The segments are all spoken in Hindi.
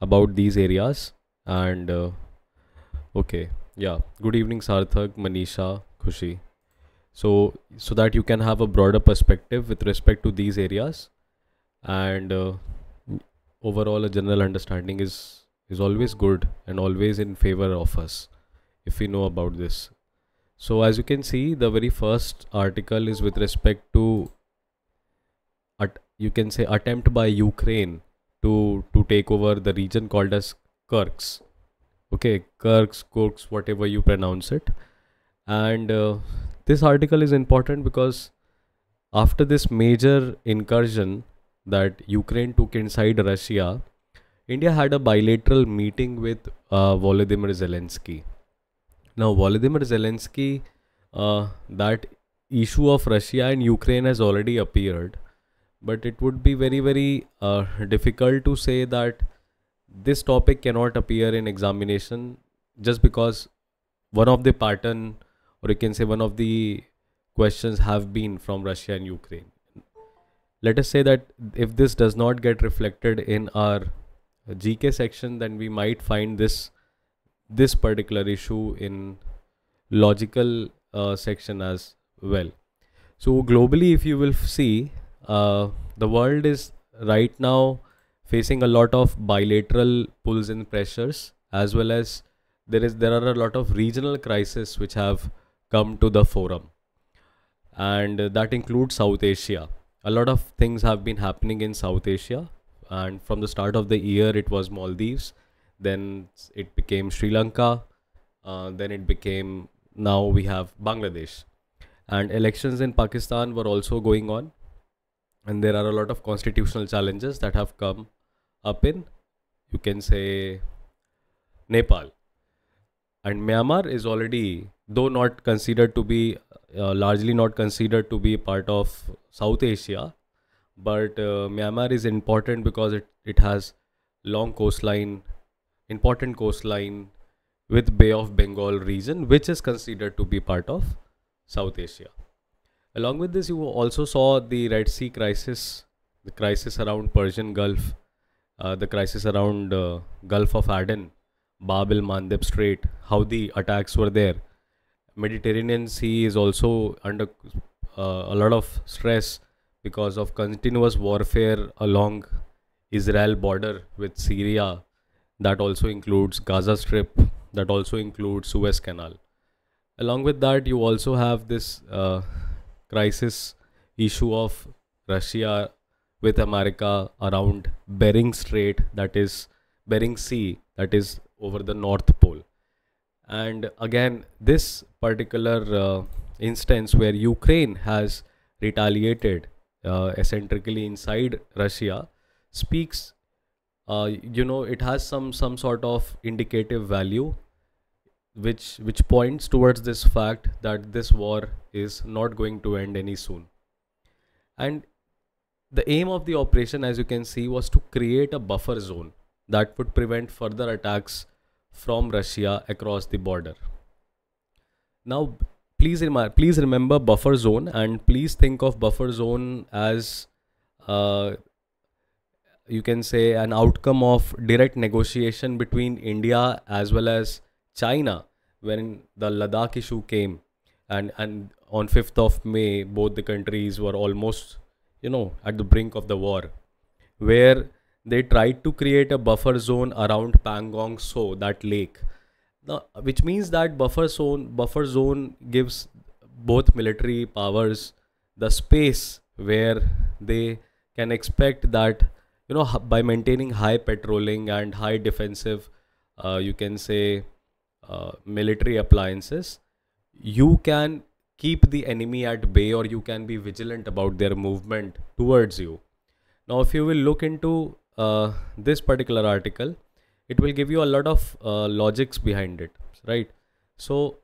about these areas and uh, okay yeah good evening sarthak manisha khushi so so that you can have a broader perspective with respect to these areas and uh, overall a general understanding is is always good and always in favor of us if we know about this so as you can see the very first article is with respect to at you can say attempt by ukraine to to take over the region called as Kirks. Okay, Kirks, Kirks, whatever you pronounce it. And uh, this article is important because after this major incursion that Ukraine took inside Russia, India had a bilateral meeting with uh, Volodymyr Zelensky. Now, Volodymyr Zelensky, uh, that issue of Russia and Ukraine has already appeared but it would be very very uh, difficult to say that this topic cannot appear in examination just because one of the pattern or you can say one of the questions have been from russia and ukraine let us say that if this does not get reflected in our gk section then we might find this this particular issue in logical uh, section as well so globally if you will see uh, the world is right now facing a lot of bilateral pulls and pressures as well as there is there are a lot of regional crises which have come to the forum and that includes south asia a lot of things have been happening in south asia and from the start of the year it was maldives then it became sri lanka uh, then it became now we have bangladesh and elections in pakistan were also going on and there are a lot of constitutional challenges that have come up in you can say nepal and myanmar is already though not considered to be uh, largely not considered to be part of south asia but uh, myanmar is important because it, it has long coastline important coastline with bay of bengal region which is considered to be part of south asia Along with this, you also saw the Red Sea crisis, the crisis around Persian Gulf, uh, the crisis around uh, Gulf of Aden, Bab el Mandeb Strait, how the attacks were there. Mediterranean Sea is also under uh, a lot of stress because of continuous warfare along Israel border with Syria. That also includes Gaza Strip. That also includes Suez Canal. Along with that, you also have this uh, crisis issue of Russia with America around Bering Strait, that is Bering Sea, that is over the North Pole. And again, this particular uh, instance where Ukraine has retaliated uh, eccentrically inside Russia speaks, uh, you know, it has some some sort of indicative value which which points towards this fact that this war is not going to end any soon and the aim of the operation as you can see was to create a buffer zone that would prevent further attacks from russia across the border now please remember please remember buffer zone and please think of buffer zone as uh, you can say an outcome of direct negotiation between india as well as China when the Ladakh issue came, and and on 5th of May, both the countries were almost you know at the brink of the war, where they tried to create a buffer zone around Pangong So that lake, now, which means that buffer zone buffer zone gives both military powers the space where they can expect that you know by maintaining high patrolling and high defensive uh, you can say uh, military appliances, you can keep the enemy at bay or you can be vigilant about their movement towards you. Now, if you will look into uh, this particular article, it will give you a lot of uh, logics behind it, right? So,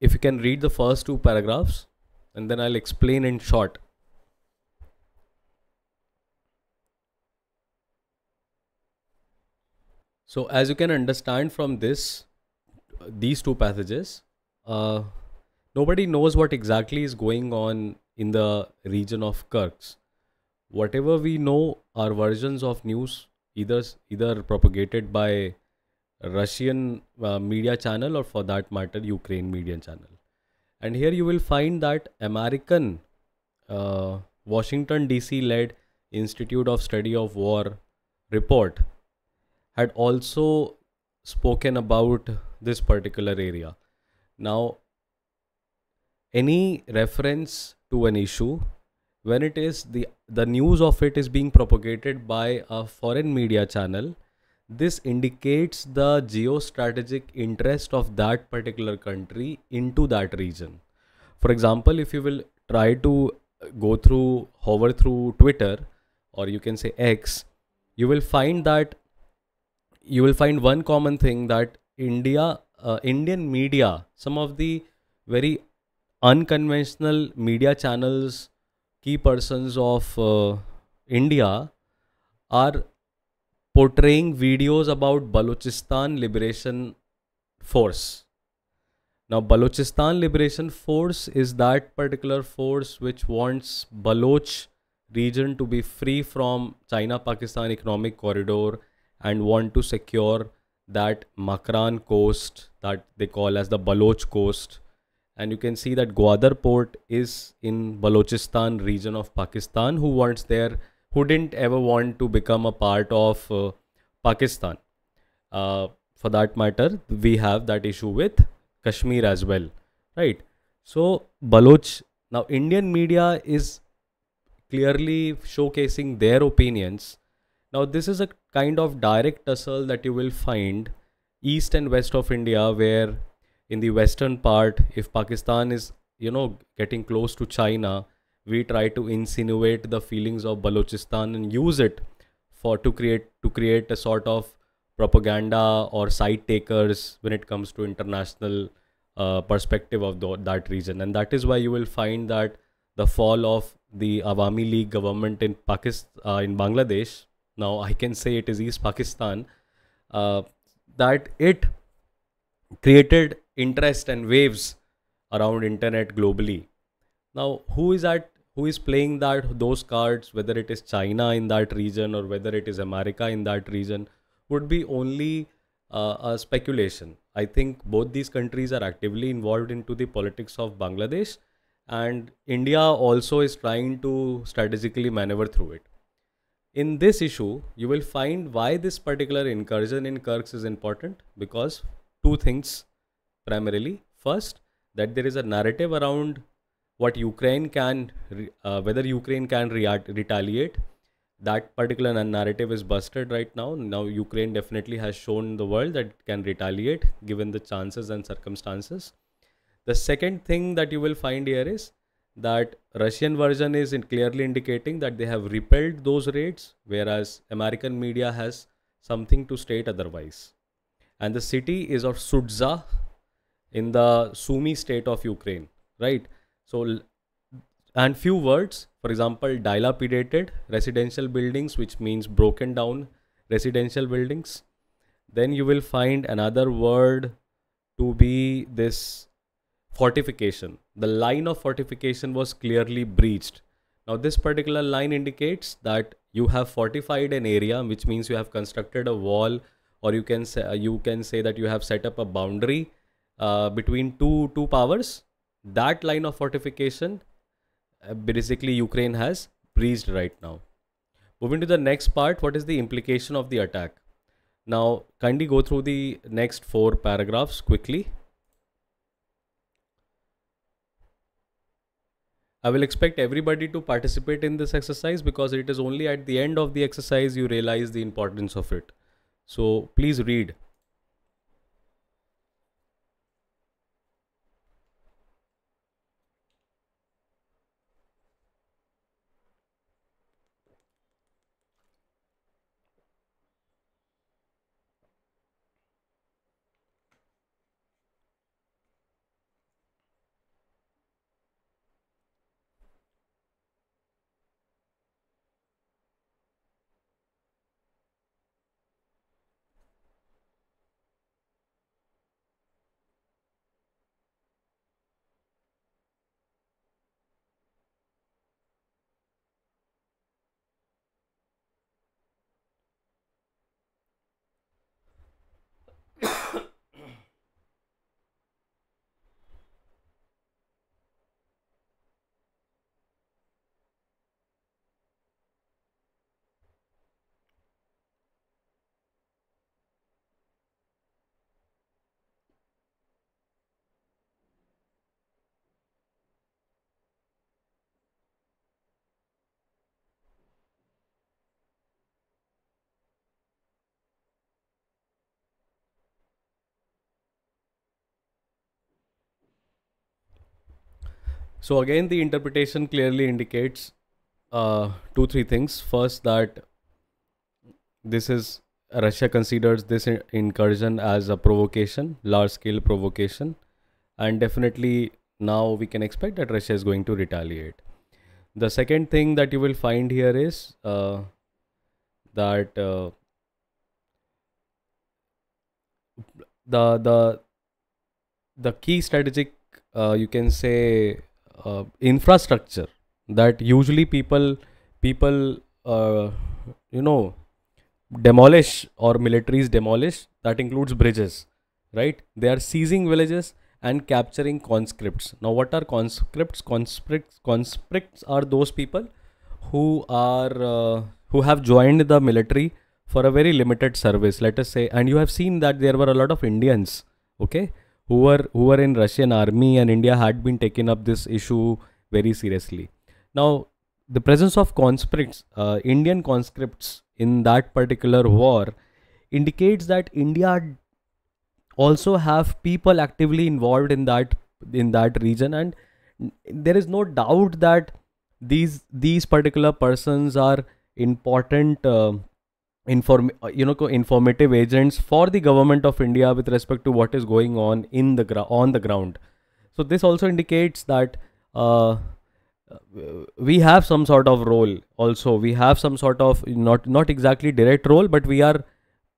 if you can read the first two paragraphs, and then I'll explain in short So as you can understand from this, these two passages, uh, nobody knows what exactly is going on in the region of Kirk's. Whatever we know are versions of news either either propagated by Russian uh, media channel or for that matter Ukraine media channel. And here you will find that American uh, Washington DC led Institute of Study of War report had also spoken about this particular area. Now, any reference to an issue when it is the the news of it is being propagated by a foreign media channel this indicates the geostrategic interest of that particular country into that region for example if you will try to uh, go through hover through twitter or you can say x you will find that you will find one common thing that India, uh, Indian media, some of the very unconventional media channels, key persons of uh, India are portraying videos about Balochistan Liberation Force. Now, Balochistan Liberation Force is that particular force which wants Baloch region to be free from China-Pakistan economic corridor and want to secure that Makran coast that they call as the Baloch coast. And you can see that Gwadar port is in Balochistan region of Pakistan who wants their who didn't ever want to become a part of uh, Pakistan. Uh, for that matter, we have that issue with Kashmir as well, right? So Baloch now Indian media is clearly showcasing their opinions. Now this is a kind of direct tussle that you will find east and west of India, where in the western part, if Pakistan is, you know, getting close to China, we try to insinuate the feelings of Balochistan and use it for to create to create a sort of propaganda or side takers when it comes to international uh, perspective of the, that region and that is why you will find that the fall of the Awami League government in Pakistan uh, in Bangladesh now I can say it is East Pakistan, uh, that it created interest and waves around internet globally. Now, who is at who is playing that those cards, whether it is China in that region or whether it is America in that region, would be only uh, a speculation. I think both these countries are actively involved into the politics of Bangladesh, and India also is trying to strategically maneuver through it in this issue, you will find why this particular incursion in Kirks is important because two things primarily. First, that there is a narrative around what Ukraine can, uh, whether Ukraine can retaliate. That particular narrative is busted right now. Now, Ukraine definitely has shown the world that it can retaliate given the chances and circumstances. The second thing that you will find here is that Russian version is in clearly indicating that they have repelled those raids, whereas American media has something to state otherwise. And the city is of Sudza in the Sumy state of Ukraine, right? So, and few words, for example, dilapidated residential buildings, which means broken down residential buildings. Then you will find another word to be this fortification. The line of fortification was clearly breached. Now, this particular line indicates that you have fortified an area, which means you have constructed a wall, or you can say you can say that you have set up a boundary uh, between two two powers. That line of fortification, uh, basically, Ukraine has breached right now. Moving to the next part, what is the implication of the attack? Now, kindly go through the next four paragraphs quickly. I will expect everybody to participate in this exercise because it is only at the end of the exercise you realize the importance of it. So please read. So again, the interpretation clearly indicates uh, two, three things. First, that this is Russia considers this incursion as a provocation, large scale provocation, and definitely now we can expect that Russia is going to retaliate. The second thing that you will find here is uh, that uh, the the the key strategic uh, you can say uh, infrastructure that usually people people uh, you know demolish or militaries demolish that includes bridges right they are seizing villages and capturing conscripts now what are conscripts conscripts conscripts are those people who are uh, who have joined the military for a very limited service let us say and you have seen that there were a lot of indians okay who were who were in Russian army and India had been taking up this issue very seriously. Now the presence of conscripts, uh, Indian conscripts in that particular war indicates that India also have people actively involved in that in that region and there is no doubt that these these particular persons are important uh, inform uh, you know informative agents for the government of india with respect to what is going on in the on the ground so this also indicates that uh, we have some sort of role also we have some sort of not not exactly direct role but we are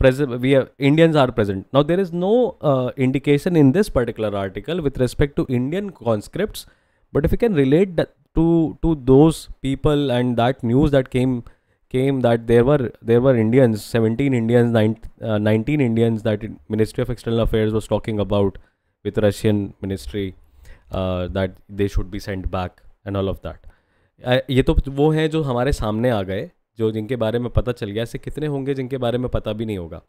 present we are indians are present now there is no uh, indication in this particular article with respect to indian conscripts but if you can relate that to to those people and that news that came came that there were there were Indians, 17 Indians, 19, uh, 19 Indians that Ministry of External Affairs was talking about with Russian Ministry uh, that they should be sent back and all of that. Uh, ये तो वो हैं जो हमारे सामने आ गए जो जिनके बारे में पता चल गया ऐसे कितने होंगे जिनके बारे में पता भी नहीं होगा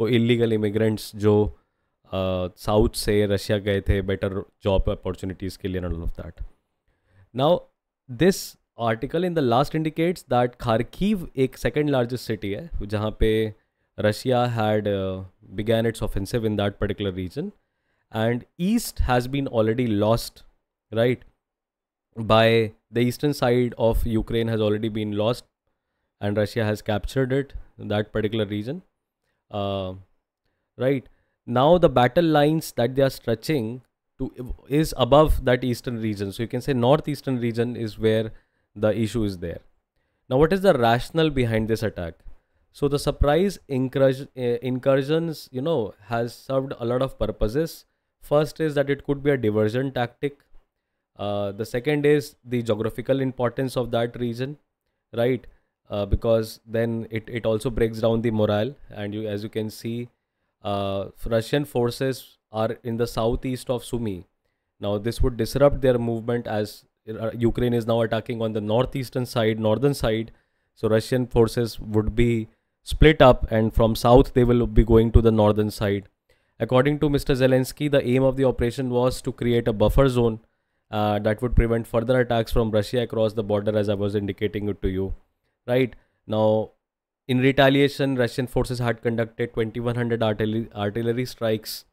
वो इलीगल इमिग्रेंट्स जो साउथ uh, से रशिया गए थे बेटर जॉब अपॉर्चुनिटीज़ के लिए and all of that now this Article in the last indicates that Kharkiv, एक second-largest city, है Russia had Russia uh, its offensive in that particular region, and East has been already lost, right? by the eastern side of Ukraine has already been lost, and Russia has captured it, that particular region. Uh, right now, the battle lines that they are stretching to is above that eastern region. So you can say northeastern region is where the issue is there. Now, what is the rationale behind this attack? So the surprise uh, incursions, you know, has served a lot of purposes. First is that it could be a diversion tactic. Uh, the second is the geographical importance of that region, right? Uh, because then it, it also breaks down the morale. And you, as you can see, uh, Russian forces are in the southeast of Sumy. Now, this would disrupt their movement as uh, Ukraine is now attacking on the northeastern side, northern side. So Russian forces would be split up, and from south they will be going to the northern side. According to Mr. Zelensky, the aim of the operation was to create a buffer zone uh, that would prevent further attacks from Russia across the border, as I was indicating it to you. Right now, in retaliation, Russian forces had conducted 2,100 artillery, artillery strikes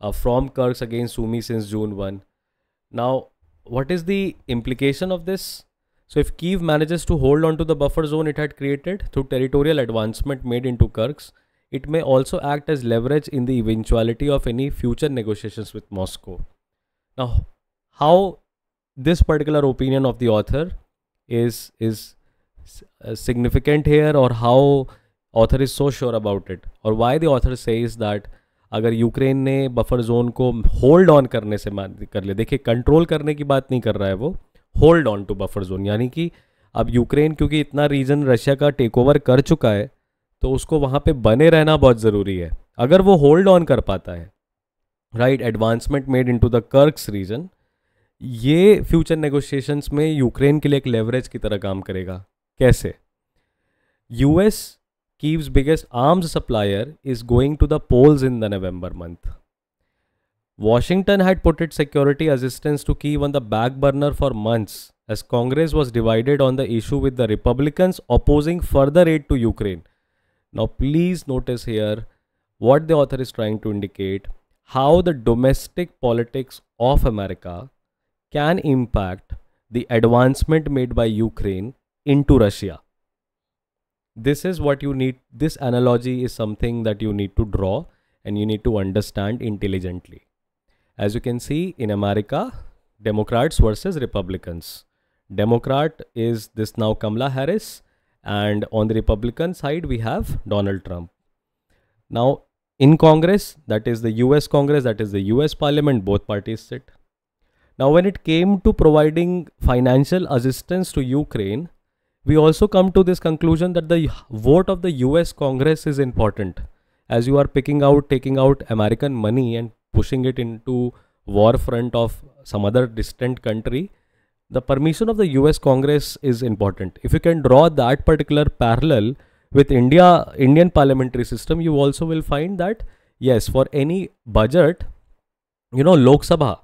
uh, from Kursk against Sumi since June 1. Now, what is the implication of this? So if Kiev manages to hold on to the buffer zone it had created through territorial advancement made into Kirk's, it may also act as leverage in the eventuality of any future negotiations with Moscow. Now, how this particular opinion of the author is is uh, significant here or how author is so sure about it or why the author says that अगर यूक्रेन ने बफर जोन को होल्ड ऑन करने से मान कर ले देखिए कंट्रोल करने की बात नहीं कर रहा है वो hold on to buffer zone यानी कि अब यूक्रेन क्योंकि इतना रीजन रशिया का टेक ओवर कर चुका है तो उसको वहाँ पे बने रहना बहुत ज़रूरी है अगर वो होल्ड ऑन कर पाता है right advancement made into the Kursk region ये फ्यूचर नेगोशिएशंस में यूक्रेन के लिए एक लेवरेज की तरह काम करेगा कैसे US Kiev's biggest arms supplier is going to the polls in the November month. Washington had put its security assistance to Kiev on the back burner for months as Congress was divided on the issue with the Republicans opposing further aid to Ukraine. Now, please notice here what the author is trying to indicate how the domestic politics of America can impact the advancement made by Ukraine into Russia this is what you need this analogy is something that you need to draw and you need to understand intelligently as you can see in america democrats versus republicans democrat is this now kamala harris and on the republican side we have donald trump now in congress that is the us congress that is the us parliament both parties sit now when it came to providing financial assistance to ukraine we also come to this conclusion that the vote of the US Congress is important as you are picking out taking out American money and pushing it into war front of some other distant country the permission of the US Congress is important if you can draw that particular parallel with India Indian parliamentary system you also will find that yes for any budget you know Lok Sabha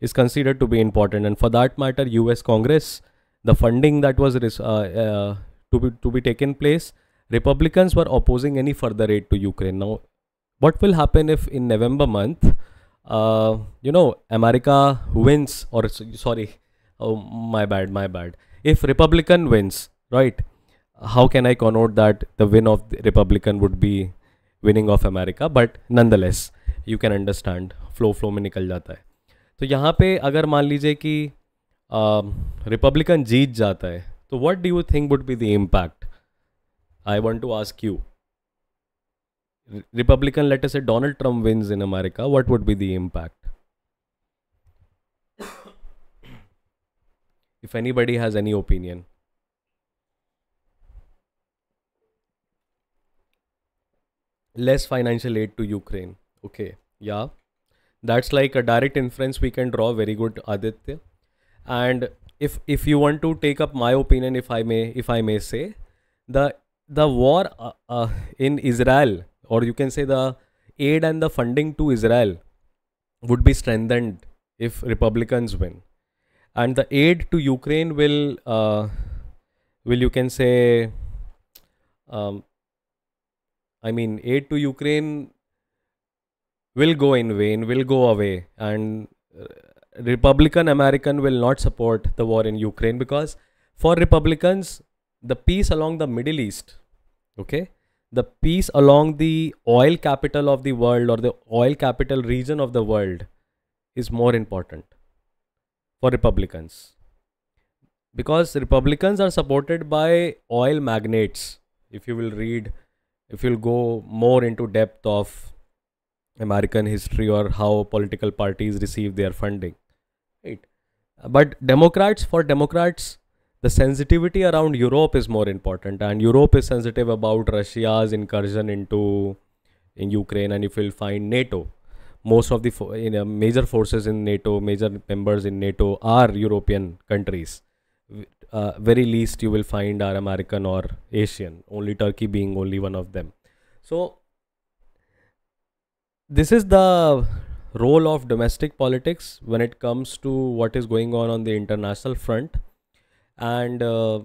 is considered to be important and for that matter US Congress the funding that was uh, uh, to be to be taken place republicans were opposing any further aid to ukraine now what will happen if in november month uh, you know america wins or sorry oh my bad my bad if republican wins right how can i connote that the win of the republican would be winning of america but nonetheless you can understand flow flow में निकल जाता है तो यहाँ पे अगर मान लीजिए रिपब्लिकन um, जीत जाता है तो what do you think would be the impact I want to ask you Republican letter से Donald Trump wins in America what would be the impact if anybody has any opinion less financial aid to Ukraine okay या that's like a direct influence we can draw very good Aditya and if if you want to take up my opinion if i may if i may say the the war uh, uh, in israel or you can say the aid and the funding to israel would be strengthened if republicans win and the aid to ukraine will uh, will you can say um, i mean aid to ukraine will go in vain will go away and uh, Republican American will not support the war in Ukraine because for Republicans, the peace along the Middle East, okay, the peace along the oil capital of the world or the oil capital region of the world is more important for Republicans because Republicans are supported by oil magnates. If you will read, if you'll go more into depth of American history or how political parties receive their funding but democrats for democrats the sensitivity around europe is more important and europe is sensitive about russia's incursion into in ukraine and if you'll find nato most of the fo- in, uh, major forces in nato major members in nato are european countries uh, very least you will find are american or asian only turkey being only one of them so this is the role of domestic politics when it comes to what is going on on the international front and uh,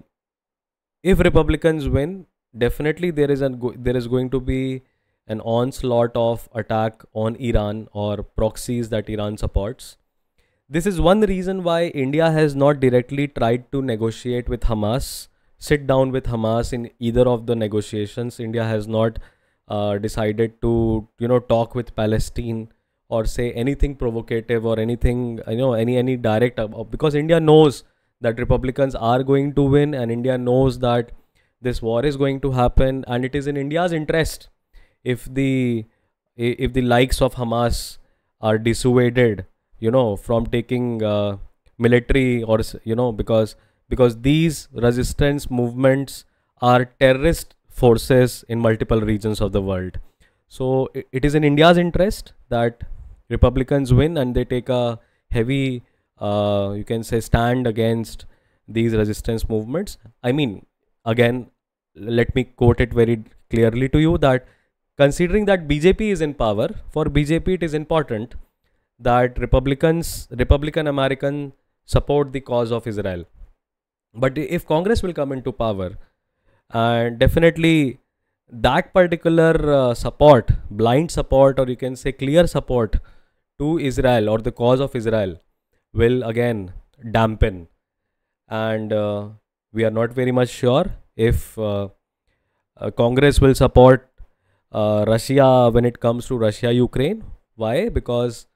if republicans win definitely there is an there is going to be an onslaught of attack on iran or proxies that iran supports this is one reason why india has not directly tried to negotiate with hamas sit down with hamas in either of the negotiations india has not uh, decided to you know talk with palestine or say anything provocative or anything you know any any direct uh, because india knows that republicans are going to win and india knows that this war is going to happen and it is in india's interest if the if the likes of hamas are dissuaded you know from taking uh, military or you know because because these resistance movements are terrorist forces in multiple regions of the world so it is in india's interest that Republicans win and they take a heavy, uh, you can say, stand against these resistance movements. I mean, again, let me quote it very clearly to you that considering that BJP is in power, for BJP it is important that Republicans, Republican American support the cause of Israel. But if Congress will come into power, and uh, definitely that particular uh, support, blind support, or you can say clear support to Israel or the cause of Israel will again dampen. And uh, we are not very much sure if uh, uh, Congress will support uh, Russia when it comes to Russia Ukraine. Why? Because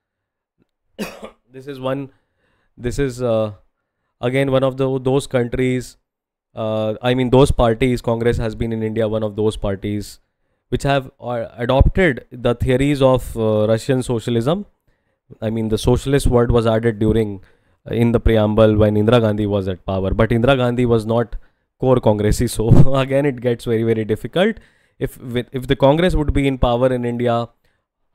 this is one, this is uh, again one of the, those countries, uh, I mean, those parties, Congress has been in India one of those parties which have adopted the theories of Russian socialism I mean, the socialist word was added during uh, in the preamble when Indira Gandhi was at power, but Indira Gandhi was not core Congressi. So again, it gets very very difficult. If if the Congress would be in power in India,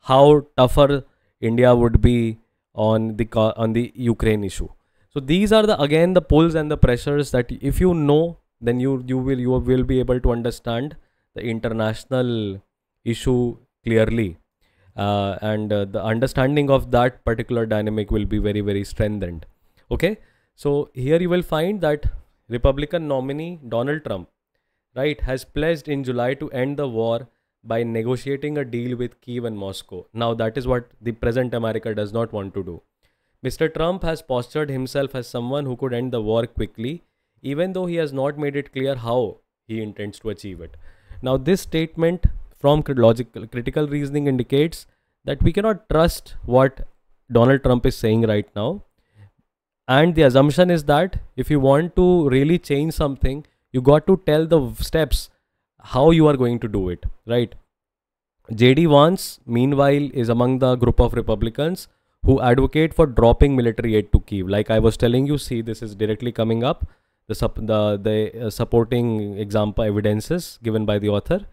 how tougher India would be on the on the Ukraine issue. So these are the again the pulls and the pressures that if you know, then you you will you will be able to understand the international issue clearly uh, and uh, the understanding of that particular dynamic will be very very strengthened okay so here you will find that republican nominee donald trump right has pledged in july to end the war by negotiating a deal with kiev and moscow now that is what the present america does not want to do mr trump has postured himself as someone who could end the war quickly even though he has not made it clear how he intends to achieve it now this statement from logical critical reasoning indicates that we cannot trust what Donald Trump is saying right now. And the assumption is that if you want to really change something, you got to tell the steps how you are going to do it, right? JD Vance, meanwhile, is among the group of Republicans who advocate for dropping military aid to Kiev. Like I was telling you, see, this is directly coming up. The, the, the uh, supporting example evidences given by the author.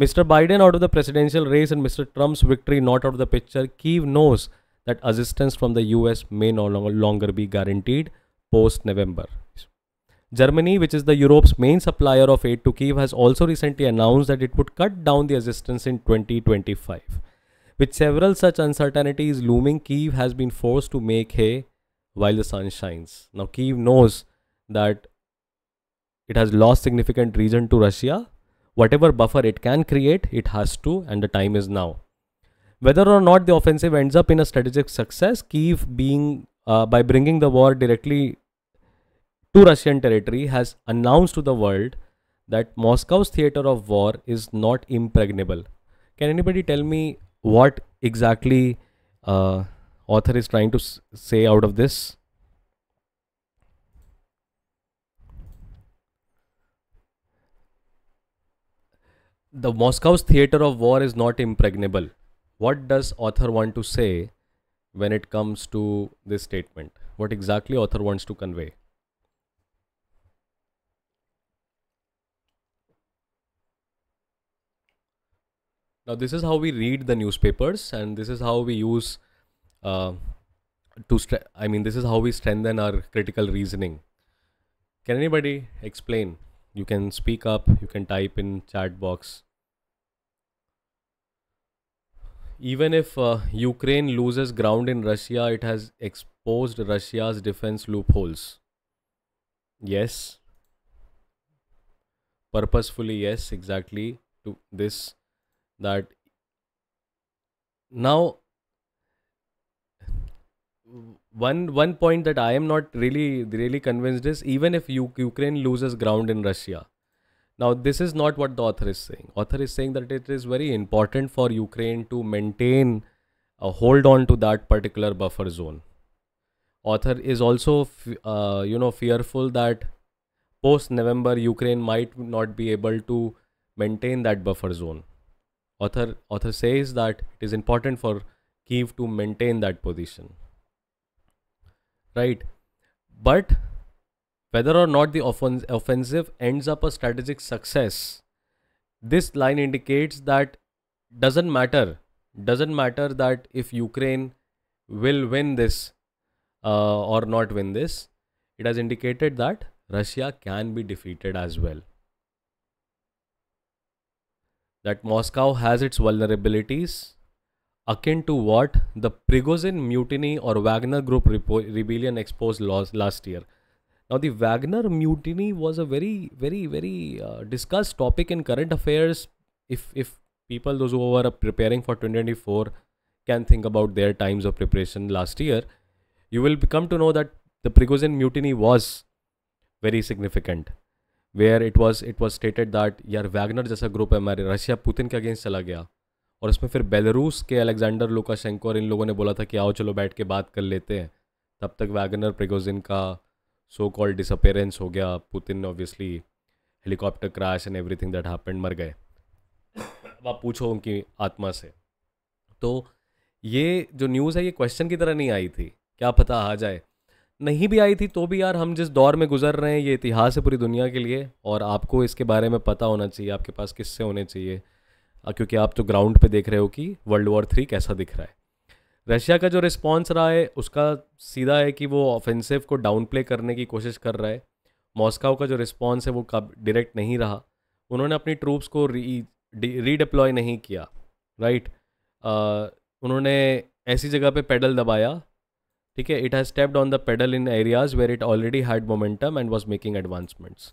Mr. Biden out of the presidential race and Mr. Trump's victory not out of the picture, Kiev knows that assistance from the US may no longer be guaranteed post November. Germany, which is the Europe's main supplier of aid to Kiev, has also recently announced that it would cut down the assistance in 2025. With several such uncertainties looming, Kiev has been forced to make hay while the sun shines. Now, Kiev knows that it has lost significant region to Russia whatever buffer it can create, it has to, and the time is now. Whether or not the offensive ends up in a strategic success, Kiev being uh, by bringing the war directly to Russian territory has announced to the world that Moscow's theater of war is not impregnable. Can anybody tell me what exactly uh, author is trying to say out of this? the Moscow's theater of war is not impregnable. What does author want to say when it comes to this statement? What exactly author wants to convey? Now, this is how we read the newspapers, and this is how we use uh, to. I mean, this is how we strengthen our critical reasoning. Can anybody explain you can speak up you can type in chat box even if uh, ukraine loses ground in russia it has exposed russia's defense loopholes yes purposefully yes exactly to this that now one one point that I am not really really convinced is even if U- Ukraine loses ground in Russia, now this is not what the author is saying. Author is saying that it is very important for Ukraine to maintain a hold on to that particular buffer zone. Author is also uh, you know fearful that post November Ukraine might not be able to maintain that buffer zone. Author author says that it is important for Kiev to maintain that position right? But whether or not the offen offensive ends up a strategic success, this line indicates that doesn't matter. Doesn't matter that if Ukraine will win this uh, or not win this. It has indicated that Russia can be defeated as well. That Moscow has its vulnerabilities akin to what the Prigozhin mutiny or Wagner Group rebellion exposed last year. Now, the Wagner mutiny was a very, very, very uh, discussed topic in current affairs. If if people, those who were preparing for 2024, can think about their times of preparation last year, you will come to know that the Prigozhin mutiny was very significant, where it was it was stated that yeah, Wagner जैसा group है Russia Putin के against चला और उसमें फिर बेलारूस के अलेक्जेंडर लुकाशेंको और इन लोगों ने बोला था कि आओ चलो बैठ के बात कर लेते हैं तब तक वैगनर प्रिगोजिन का सो कॉल्ड डिसअपेयरेंस हो गया Putin obviously helicopter crash and everything that happened मर गए अब आप पूछो उनकी आत्मा से तो ये जो न्यूज़ है ये क्वेश्चन की तरह नहीं आई थी क्या पता आ जाए नहीं भी आई थी तो भी यार हम जिस दौर में गुजर रहे हैं ये इतिहास है पूरी दुनिया के लिए और आपको इसके बारे में पता होना चाहिए आपके पास किससे होने चाहिए क्योंकि आप तो ग्राउंड पे देख रहे हो कि वर्ल्ड वॉर थ्री कैसा दिख रहा है रशिया का जो रिस्पॉन्स रहा है उसका सीधा है कि वो ऑफेंसिव को डाउन प्ले करने की कोशिश कर रहा है मॉस्काओ का जो रिस्पॉन्स है वो कब डायरेक्ट नहीं रहा उन्होंने अपनी ट्रूप्स को री रीडिप्लॉय नहीं किया राइट उन्होंने ऐसी जगह पे पेडल दबाया ठीक है it has stepped on the pedal in areas where it already had momentum and was making advancements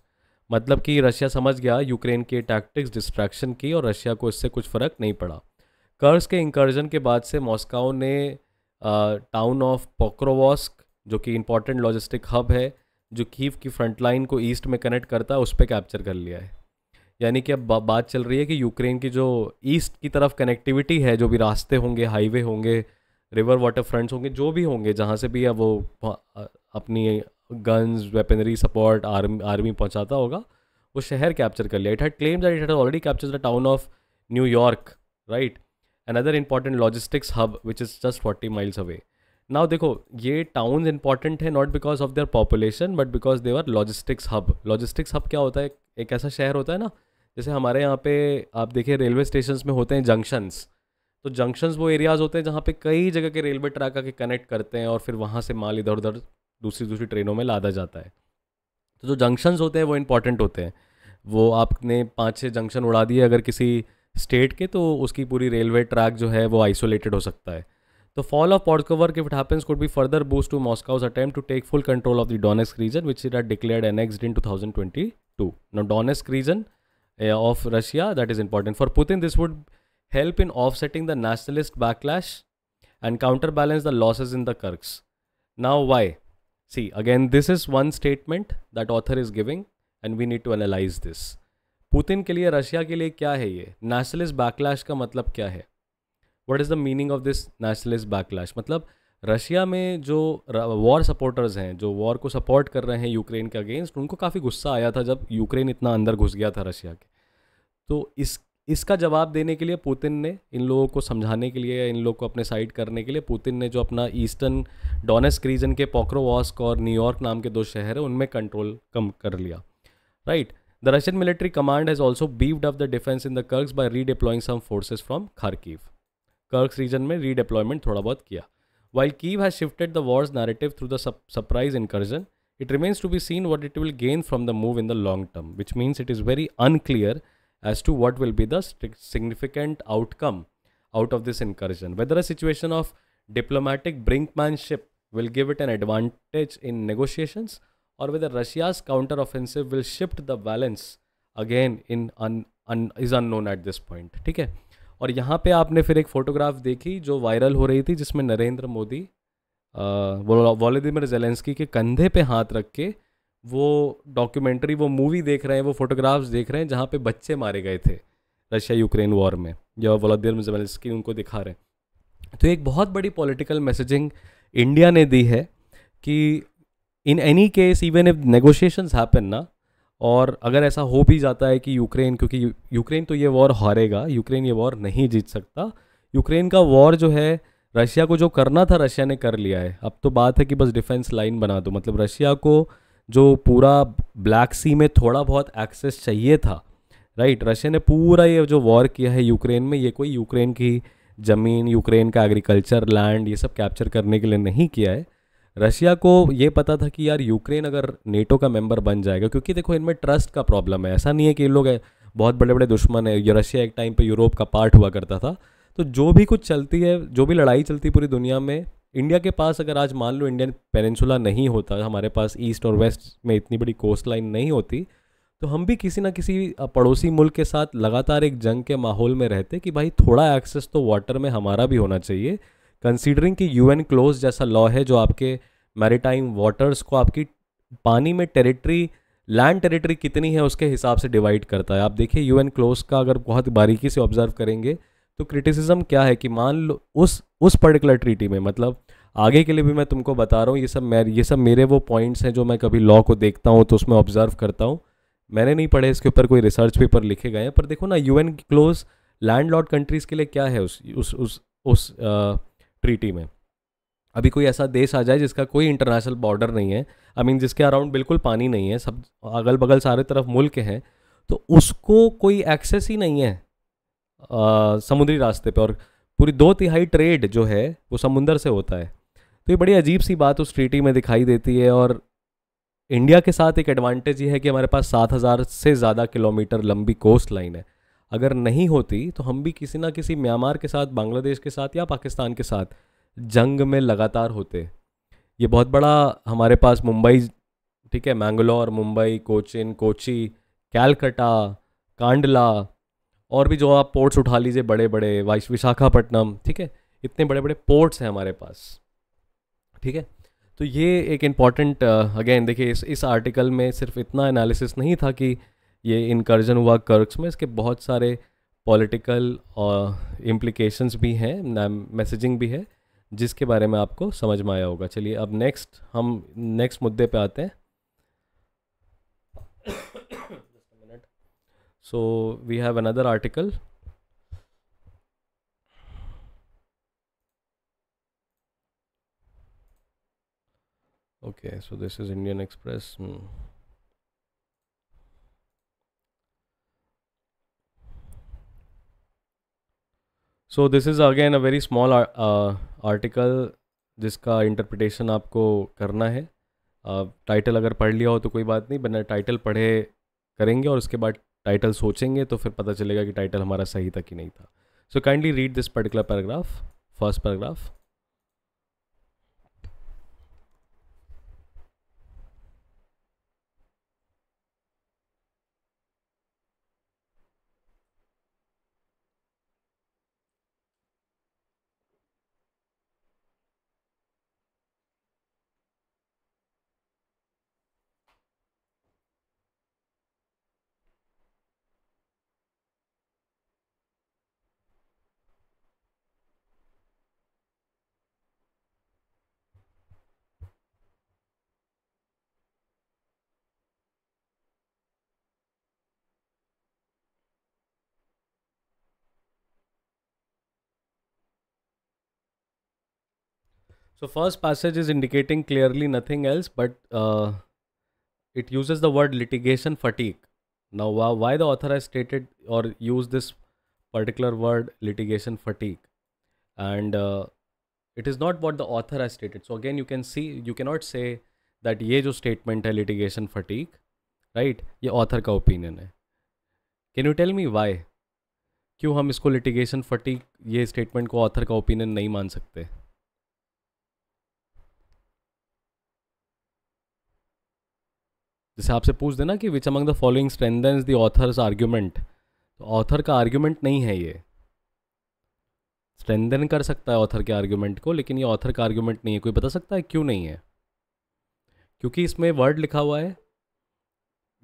मतलब कि रशिया समझ गया यूक्रेन के टैक्टिक्स डिस्ट्रैक्शन की और रशिया को इससे कुछ फ़र्क नहीं पड़ा कर्ज के इंकर्जन के बाद से मॉस्काओ ने टाउन ऑफ पोक्रोवॉस्क जो कि इंपॉर्टेंट लॉजिस्टिक हब है जो कीव की फ्रंट लाइन को ईस्ट में कनेक्ट करता है उस पर कैप्चर कर लिया है यानी कि अब बा, बात चल रही है कि यूक्रेन की जो ईस्ट की तरफ कनेक्टिविटी है जो भी रास्ते होंगे हाईवे होंगे रिवर वाटर फ्रंट्स होंगे जो भी होंगे जहाँ से भी अब वो अपनी guns weaponry support army army पहुँचाता होगा वो शहर कैप्चर कर लिया it had claim that it had already capture the town of New York right another important logistics hub which is just forty miles away now देखो ये टाउन इंपॉर्टेंट है not because of their population but because their logistics hub logistics hub क्या होता है एक ऐसा शहर होता है ना जैसे हमारे यहाँ पे आप देखिए रेलवे स्टेशन में होते हैं जंक्शंस तो जंक्शंस वो एरियाज़ होते हैं जहाँ पे कई जगह के रेलवे ट्रैक आके कनेक्ट करते हैं और फिर वहाँ से माल इधर उधर दूसरी दूसरी ट्रेनों में लादा जाता है तो जो जंक्शंस होते हैं वो इम्पॉर्टेंट होते हैं वो आपने पाँच छः जंक्शन उड़ा दिए अगर किसी स्टेट के तो उसकी पूरी रेलवे ट्रैक जो है वो आइसोलेटेड हो सकता है तो fall of Podkovar if it happens could be further boost to Moscow's attempt to take full control of the Donetsk region which it are declare annexed in two thousand twenty two no Donetsk region of Russia that is important for Putin this would help in offsetting the nationalist backlash and counter balance the losses in the Kursk now why see again this is one statement that author is giving and we need to analyse this Putin के लिए रशिया के लिए क्या है ये नेशनलिस्ट बैकलैश का मतलब क्या है what is the meaning of this nationalist backlash मतलब रशिया में जो वॉर सपोर्टर्स हैं जो वॉर को सपोर्ट कर रहे हैं यूक्रेन के अगेंस्ट उनको काफ़ी गुस्सा आया था जब यूक्रेन इतना अंदर घुस गया था रशिया के तो इस इसका जवाब देने के लिए पुतिन ने इन लोगों को समझाने के लिए या इन लोगों को अपने साइड करने के लिए पुतिन ने जो अपना ईस्टर्न डोनेस्क रीजन के पोक्रोवास्क और न्यूयॉर्क नाम के दो शहर हैं उनमें कंट्रोल कम कर लिया right the Russian military command has also beefed up the defence in the Kursk by redeploying some forces from Kharkiv Kursk region में रीडिप्लॉयमेंट थोड़ा बहुत किया while Kyiv has shifted the war's narrative through the surprise incursion it remains to be seen what it will gain from the move in the long term which means it is very unclear as to what will be the significant outcome out of this incursion. Whether a situation of diplomatic brinkmanship will give it an advantage in negotiations or whether Russia's counteroffensive will shift the balance again in un, un, is unknown at this point. ठीक है और यहाँ पे आपने फिर एक फ़ोटोग्राफ देखी जो वायरल हो रही थी जिसमें नरेंद्र मोदी वॉलिदिमिर जेलेंस्की के कंधे पे हाथ रख के वो डॉक्यूमेंट्री वो मूवी देख रहे हैं वो फोटोग्राफ्स देख रहे हैं जहाँ पे बच्चे मारे गए थे रशिया यूक्रेन वॉर में या वलादिर जमेलस्की उनको दिखा रहे हैं तो एक बहुत बड़ी पॉलिटिकल मैसेजिंग इंडिया ने दी है कि in any case even if negotiations happen ना और अगर ऐसा हो भी जाता है कि यूक्रेन क्योंकि यूक्रेन तो ये वॉर हारेगा यूक्रेन ये वॉर नहीं जीत सकता यूक्रेन का वॉर जो है रशिया को जो करना था रशिया ने कर लिया है अब तो बात है कि बस डिफेंस लाइन बना दो मतलब रशिया को जो पूरा ब्लैक सी में थोड़ा बहुत एक्सेस चाहिए था राइट रशिया ने पूरा ये जो वॉर किया है यूक्रेन में ये कोई यूक्रेन की ज़मीन यूक्रेन का एग्रीकल्चर लैंड ये सब कैप्चर करने के लिए नहीं किया है रशिया को ये पता था कि यार यूक्रेन अगर नेटो का मेंबर बन जाएगा क्योंकि देखो इनमें ट्रस्ट का प्रॉब्लम है ऐसा नहीं है कि ये लोग बहुत बड़े बड़े दुश्मन है ये रशिया एक टाइम पे यूरोप का पार्ट हुआ करता था तो जो भी कुछ चलती है जो भी लड़ाई चलती पूरी दुनिया में इंडिया के पास अगर आज मान लो इंडियन पेनिनसुला नहीं होता हमारे पास ईस्ट और वेस्ट में इतनी बड़ी कोस्ट लाइन नहीं होती तो हम भी किसी ना किसी पड़ोसी मुल्क के साथ लगातार एक जंग के माहौल में रहते कि भाई थोड़ा एक्सेस तो वाटर में हमारा भी होना चाहिए कंसीडरिंग कि यू एन क्लोज जैसा लॉ है जो आपके मैरीटाइम वाटर्स को आपकी पानी में टेरिटरी लैंड टेरिटरी कितनी है उसके हिसाब से डिवाइड करता है आप देखिए यू एन क्लोज का अगर बहुत बारीकी से ऑब्जर्व करेंगे तो क्रिटिसिज्म क्या है कि मान लो उस उस पर्टिकुलर ट्रीटी में मतलब आगे के लिए भी मैं तुमको बता रहा हूँ ये सब मैं ये सब मेरे वो पॉइंट्स हैं जो मैं कभी लॉ को देखता हूँ तो उसमें ऑब्जर्व करता हूँ मैंने नहीं पढ़े इसके ऊपर कोई रिसर्च पेपर लिखे गए हैं पर देखो ना UNCLOS landlocked countries के लिए क्या है उस उस उस उस ट्रीटी में अभी कोई ऐसा देश आ जाए जिसका कोई इंटरनेशनल बॉर्डर नहीं है आई I मीन mean, जिसके अराउंड बिल्कुल पानी नहीं है सब अगल बगल सारे तरफ मुल्क हैं तो उसको कोई एक्सेस ही नहीं है समुद्री रास्ते पे और पूरी दो तिहाई ट्रेड जो है वो समुंदर से होता है तो ये बड़ी अजीब सी बात उस ट्रीटी में दिखाई देती है और इंडिया के साथ एक एडवांटेज ये है कि हमारे पास सात हज़ार से ज़्यादा किलोमीटर लंबी कोस्ट लाइन है अगर नहीं होती तो हम भी किसी ना किसी म्यांमार के साथ बांग्लादेश के साथ या पाकिस्तान के साथ जंग में लगातार होते ये बहुत बड़ा हमारे पास मुंबई ठीक है मैंगलोर मुंबई कोचिन कोची कैलकटा कांडला और भी जो आप पोर्ट्स उठा लीजिए बड़े बड़े वाइस विशाखापट्टनम ठीक है इतने बड़े बड़े पोर्ट्स हैं हमारे पास ठीक है तो ये एक इम्पॉर्टेंट अगेन देखिए इस इस आर्टिकल में सिर्फ इतना एनालिसिस नहीं था कि ये इनकर्जन हुआ कर्क्स में इसके बहुत सारे पॉलिटिकल इम्प्लीकेशंस भी हैं मैसेजिंग भी है जिसके बारे में आपको समझ में आया होगा चलिए अब नेक्स्ट हम नेक्स्ट मुद्दे पे आते हैं so we have another article okay so this is Indian Express hmm. so this is again a very small uh, article जिसका इंटरप्रिटेशन आपको करना है टाइटल uh, अगर पढ़ लिया हो तो कोई बात नहीं बना टाइटल पढ़े करेंगे और उसके बाद टाइटल सोचेंगे तो फिर पता चलेगा कि टाइटल हमारा सही था कि नहीं था so kindly read this particular paragraph first paragraph So first passage is indicating clearly nothing else, but uh, it uses the word litigation fatigue. Now, why the author has stated or used this particular word litigation fatigue, and uh, it is not what the author has stated. So again, you can see you cannot say that ये जो statement है litigation fatigue, right? ये author का opinion है. Can you tell me why? क्यों हम इसको litigation fatigue ये statement को author का opinion नहीं मान सकते? जैसे आपसे पूछ देना कि which among the following strengthens the author's argument तो ऑथर का आर्ग्यूमेंट नहीं है ये स्ट्रेंथन कर सकता है ऑथर के आर्ग्यूमेंट को लेकिन ये ऑथर का आर्ग्यूमेंट नहीं है कोई बता सकता है क्यों नहीं है क्योंकि इसमें वर्ड लिखा हुआ है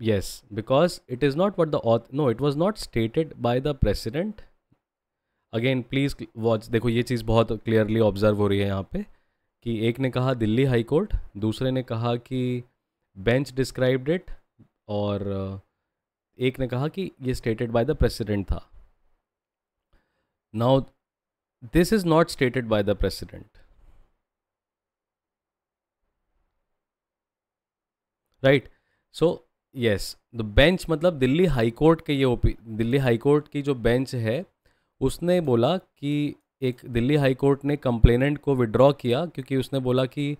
yes because it is not what the auth no it was not stated by the president again please watch देखो ये चीज़ बहुत क्लियरली ऑब्जर्व हो रही है यहाँ पे कि एक ने कहा दिल्ली हाई कोर्ट दूसरे ने कहा कि बेंच डिस्क्राइब्ड इट और uh, एक ने कहा कि ये स्टेटेड बाय द प्रेसिडेंट था now this is not stated by the president right so yes the bench मतलब दिल्ली हाई कोर्ट के ये दिल्ली हाई कोर्ट की जो बेंच है उसने बोला कि एक दिल्ली हाई कोर्ट ने कंप्लेनेंट को विड्रॉ किया क्योंकि उसने बोला कि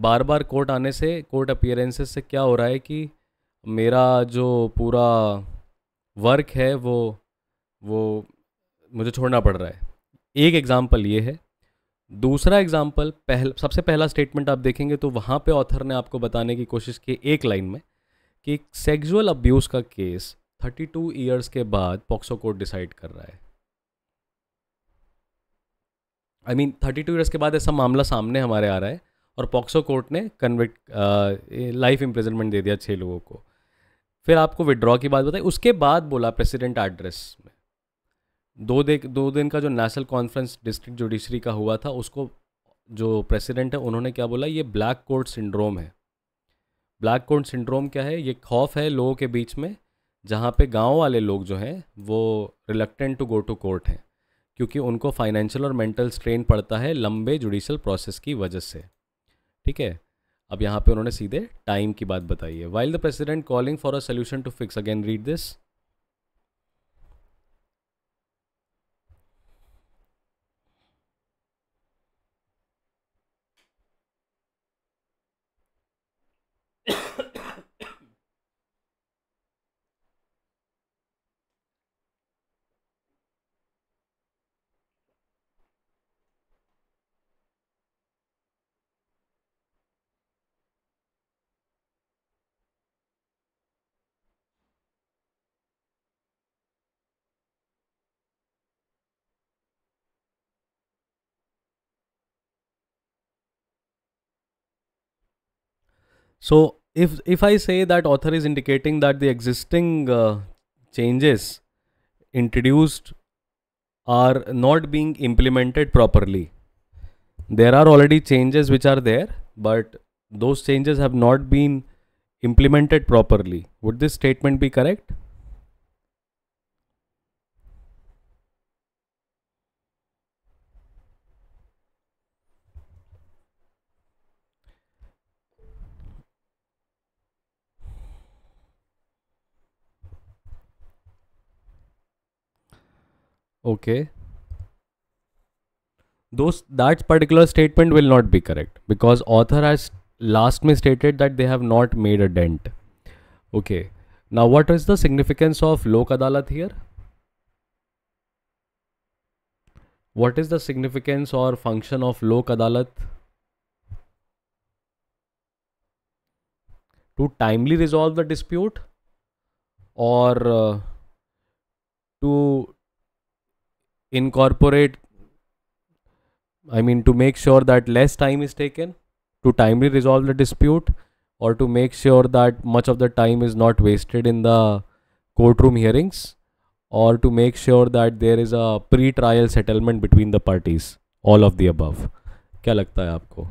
बार बार कोर्ट आने से कोर्ट अपियरेंसेस से क्या हो रहा है कि मेरा जो पूरा वर्क है वो वो मुझे छोड़ना पड़ रहा है एक एग्ज़ाम्पल ये है दूसरा एग्ज़ाम्पल पहल सबसे पहला स्टेटमेंट आप देखेंगे तो वहाँ पे ऑथर ने आपको बताने की कोशिश की एक लाइन में कि सेक्सुअल अब्यूज़ का केस 32 ईयर्स के बाद पॉक्सो कोर्ट डिसाइड कर रहा है आई मीन 32 ईयर्स के बाद ऐसा मामला सामने हमारे आ रहा है और पॉक्सो कोर्ट ने कन्विक्ट लाइफ इम्प्रिजनमेंट दे दिया छः लोगों को फिर आपको विड्रॉ की बात बताई उसके बाद बोला प्रेसिडेंट एड्रेस में दो दे दो दिन का जो नेशनल कॉन्फ्रेंस डिस्ट्रिक्ट जुडिशरी का हुआ था उसको जो प्रेसिडेंट है उन्होंने क्या बोला ये ब्लैक कोर्ट सिंड्रोम है ब्लैक कोर्ट सिंड्रोम क्या है ये खौफ है लोगों के बीच में जहाँ पे गांव वाले लोग जो हैं वो reluctant to go to court हैं क्योंकि उनको फाइनेंशियल और मेंटल स्ट्रेन पड़ता है लंबे जुडिशल प्रोसेस की वजह से ठीक है अब यहाँ पे उन्होंने सीधे टाइम की बात बताई है while the president calling for a solution to fix again read this So if if I say that author is indicating that the existing uh, changes introduced are not being implemented properly. There are already changes which are there, but those changes have not been implemented properly. Would this statement be correct? Okay. Those that particular statement will not be correct because author has last me stated that they have not made a dent. Okay. Now what is the significance of Lok Adalat here? What is the significance or function of Lok Adalat? To timely resolve the dispute or uh, to incorporate i mean to make sure that less time is taken to timely resolve the dispute or to make sure that much of the time is not wasted in the courtroom hearings or to make sure that there is a pre-trial settlement between the parties all of the above क्या लगता है आपको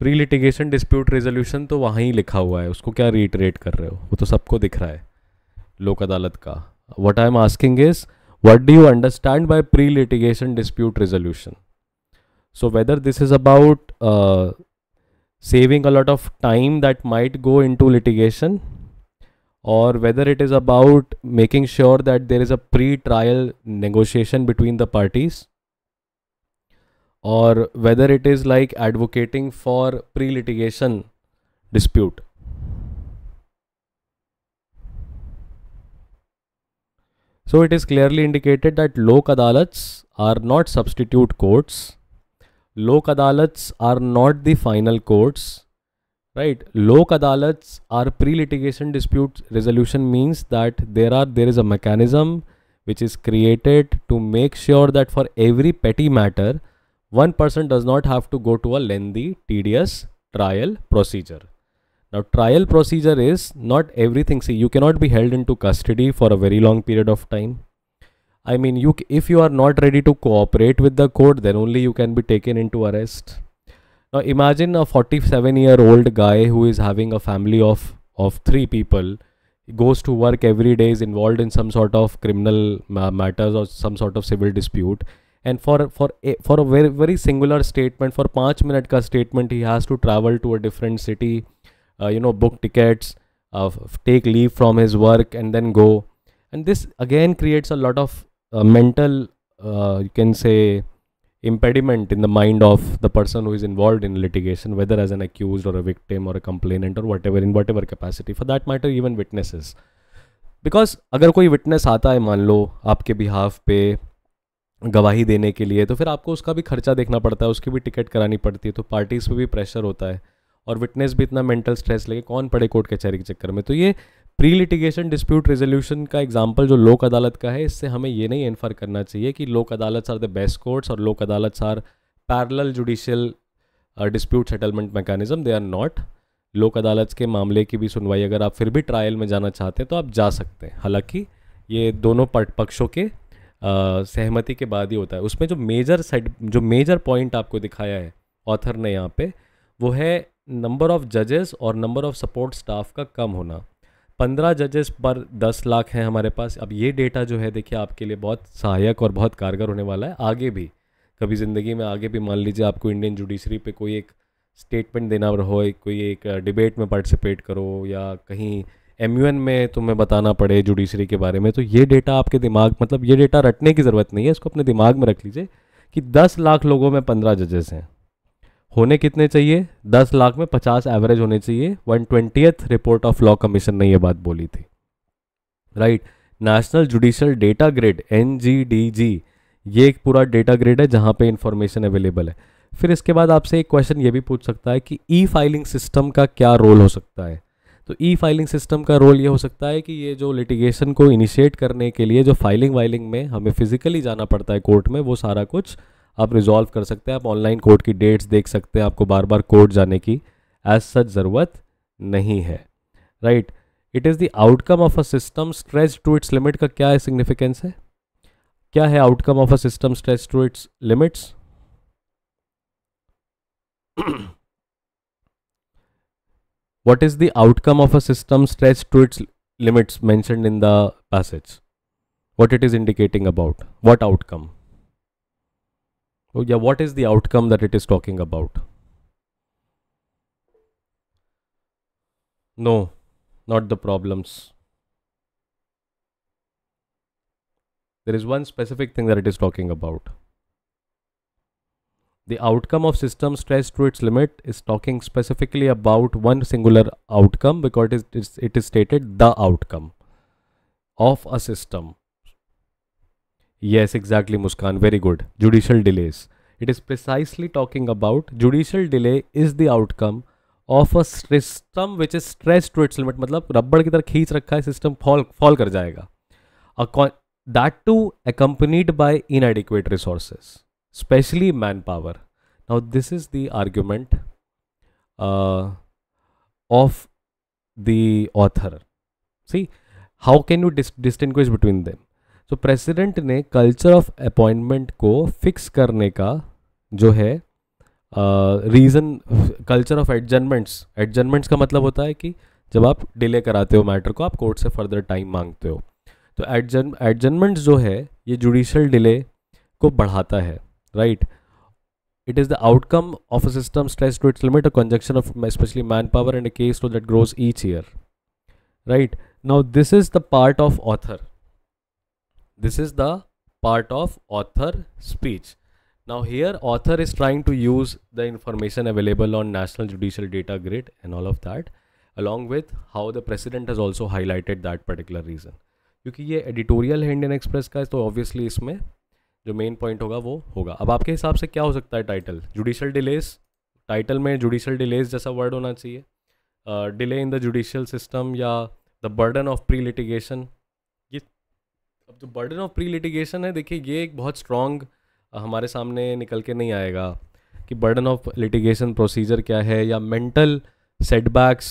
प्री लिटिगेशन डिस्प्यूट रेजोल्यूशन तो वहाँ ही लिखा हुआ है उसको क्या रिटरेट कर रहे हो वो तो सबको दिख रहा है लोक अदालत का what I am asking is What do you understand by pre litigation dispute resolution? So, whether this is about uh, saving a lot of time that might go into litigation, or whether it is about making sure that there is a pre trial negotiation between the parties, or whether it is like advocating for pre litigation dispute So it is clearly indicated that Lok Adalats are not substitute courts. Lok Adalats are not the final courts. Right. Lok Adalats are pre-litigation dispute resolution means that there are there is a mechanism which is created to make sure that for every petty matter, one person does not have to go to a lengthy, tedious trial procedure. Now trial procedure is not everything. See, you cannot be held into custody for a very long period of time. I mean, you if you are not ready to cooperate with the court, then only you can be taken into arrest. Now imagine a 47 year old guy who is having a family of of three people, he goes to work every day, is involved in some sort of criminal matters or some sort of civil dispute. And for for a, for a very very singular statement, for 5 minute ka statement, he has to travel to a different city uh, you know book tickets uh, take leave from his work and then go and this again creates a lot of uh, mental uh, you can say impediment in the mind of the person who is involved in litigation whether as an accused or a victim or a complainant or whatever in whatever capacity for that matter even witnesses because अगर कोई विटनेस आता है मान लो आपके बिहाफ पे गवाही देने के लिए तो फिर आपको उसका भी खर्चा देखना पड़ता है उसकी भी टिकट करानी पड़ती है तो पार्टीज़ पे भी प्रेशर होता है और विटनेस भी इतना मेंटल स्ट्रेस लेके कौन पड़े कोर्ट कचहरी के चक्कर में तो ये प्री लिटिगेशन डिस्प्यूट रेजोल्यूशन का एग्जाम्पल जो लोक अदालत का है इससे हमें ये नहीं इन्फर करना चाहिए कि लोक Adalat are the best courts और Lok Adalat are parallel judicial dispute settlement mechanism they are not Lok Adalat के मामले की भी सुनवाई अगर आप फिर भी ट्रायल में जाना चाहते हैं तो आप जा सकते हैं हालांकि ये दोनों पक्षों के आ, uh, सहमति के बाद ही होता है उसमें जो मेजर सेट जो मेजर पॉइंट आपको दिखाया है ऑथर ने यहाँ पे वो है नंबर ऑफ़ जजेस और नंबर ऑफ़ सपोर्ट स्टाफ का कम होना पंद्रह जजेस पर दस लाख हैं हमारे पास अब ये डेटा जो है देखिए आपके लिए बहुत सहायक और बहुत कारगर होने वाला है आगे भी कभी ज़िंदगी में आगे भी मान लीजिए आपको इंडियन जुडिशरी पे कोई एक स्टेटमेंट देना हो कोई एक डिबेट में पार्टिसिपेट करो या कहीं एम में तुम्हें बताना पड़े जुडिशरी के बारे में तो ये डेटा आपके दिमाग मतलब ये डेटा रटने की ज़रूरत नहीं है इसको अपने दिमाग में रख लीजिए कि दस लाख लोगों में पंद्रह जजेस हैं होने कितने चाहिए दस लाख में पचास एवरेज होने चाहिए one twentieth report of law commission ने यह बात बोली थी right national judicial data grid एन ये एक पूरा डेटा ग्रेड है जहाँ पे इंफॉर्मेशन अवेलेबल है फिर इसके बाद आपसे एक क्वेश्चन ये भी पूछ सकता है कि ई फाइलिंग सिस्टम का क्या रोल हो सकता है तो ई फाइलिंग सिस्टम का रोल ये हो सकता है कि ये जो लिटिगेशन को इनिशिएट करने के लिए जो फाइलिंग वाइलिंग में हमें फिजिकली जाना पड़ता है कोर्ट में वो सारा कुछ आप रिजॉल्व कर सकते हैं आप ऑनलाइन कोर्ट की डेट्स देख सकते हैं आपको बार बार कोर्ट जाने की एज सच ज़रूरत नहीं है right it is the outcome of a system stress to its limit का क्या सिग्निफिकेंस है क्या है outcome of a system stress to its limits what is the outcome of a system stress to its limits mentioned in the passage what it is indicating about what outcome Oh, yeah, what is the outcome that it is talking about? No, not the problems. There is one specific thing that it is talking about. The outcome of system stress to its limit is talking specifically about one singular outcome because it is, it is stated the outcome of a system Yes, exactly, Muskan. Very good. Judicial delays. It is precisely talking about judicial delay is the outcome of a system which is stressed to its limit. मतलब रबड़ की तरह खींच रखा है सिस्टम फॉल फॉल कर जाएगा that too accompanied by inadequate resources especially manpower now this is the argument uh, of the author see how can you distinguish between them तो प्रेसिडेंट ने कल्चर ऑफ अपॉइंटमेंट को फिक्स करने का जो है reason culture of adjournments adjournments का मतलब होता है कि जब आप डिले कराते हो मैटर को आप कोर्ट से फर्दर टाइम मांगते हो तो एडजन एडजमेंट्स जो है ये जुडिशल डिले को बढ़ाता है right it is the outcome of a system stress to its limit a conjunction of especially manpower and case to that grows each year right now this is the part of author this is the part of author speech now here author is trying to use the information available on national judicial data grid and all of that along with how the president has also highlighted that particular reason क्योंकि ये एडिटोरियल है इंडियन एक्सप्रेस का तो ऑब्वियसली इसमें जो मेन पॉइंट होगा वो होगा अब आपके हिसाब से क्या हो सकता है टाइटल जुडिशल डिलेज टाइटल में जुडिशल डिलेज जैसा वर्ड होना चाहिए delay in the judicial system या the burden of pre litigation अब जो बर्डन ऑफ प्री लिटिगेशन है देखिए ये एक बहुत स्ट्रॉन्ग हमारे सामने निकल के नहीं आएगा कि बर्डन ऑफ लिटिगेशन प्रोसीजर क्या है या मेंटल सेटबैक्स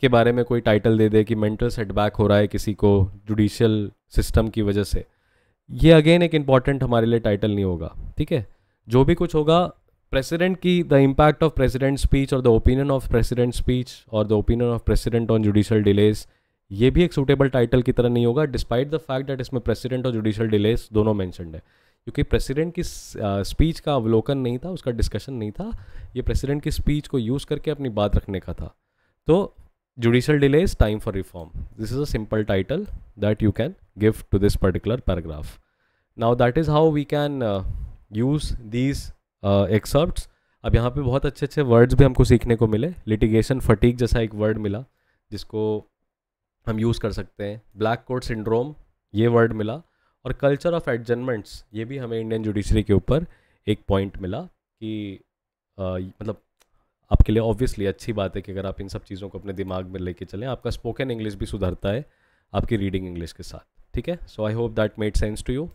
के बारे में कोई टाइटल दे दे कि मेंटल सेटबैक हो रहा है किसी को जुडिशियल सिस्टम की वजह से ये अगेन एक इम्पॉर्टेंट हमारे लिए टाइटल नहीं होगा ठीक है जो भी कुछ होगा प्रेसिडेंट की the impact of president speech और the opinion of president speech और the opinion of president on judicial delays ये भी एक सूटेबल टाइटल की तरह नहीं होगा डिस्पाइट द फैक्ट दैट इसमें प्रेसिडेंट और जुडिशल डिलेस दोनों मैंशनड है क्योंकि प्रेसिडेंट की स्पीच uh, का अवलोकन नहीं था उसका डिस्कशन नहीं था ये प्रेसिडेंट की स्पीच को यूज़ करके अपनी बात रखने का था तो judicial delays time for reform this is a simple title that you can give to this particular paragraph now that is how we can use these excerpt अब यहाँ पे बहुत अच्छे अच्छे वर्ड्स भी हमको सीखने को मिले लिटिगेशन फटीक जैसा एक वर्ड मिला जिसको हम यूज़ कर सकते हैं ब्लैक कोट सिंड्रोम ये वर्ड मिला और कल्चर ऑफ एडजमेंट्स ये भी हमें इंडियन जुडिशरी के ऊपर एक पॉइंट मिला कि आ, मतलब आपके लिए ऑब्वियसली अच्छी बात है कि अगर आप इन सब चीज़ों को अपने दिमाग में लेके चलें आपका स्पोकन इंग्लिश भी सुधरता है आपकी रीडिंग इंग्लिश के साथ ठीक है so I hope that made sense to you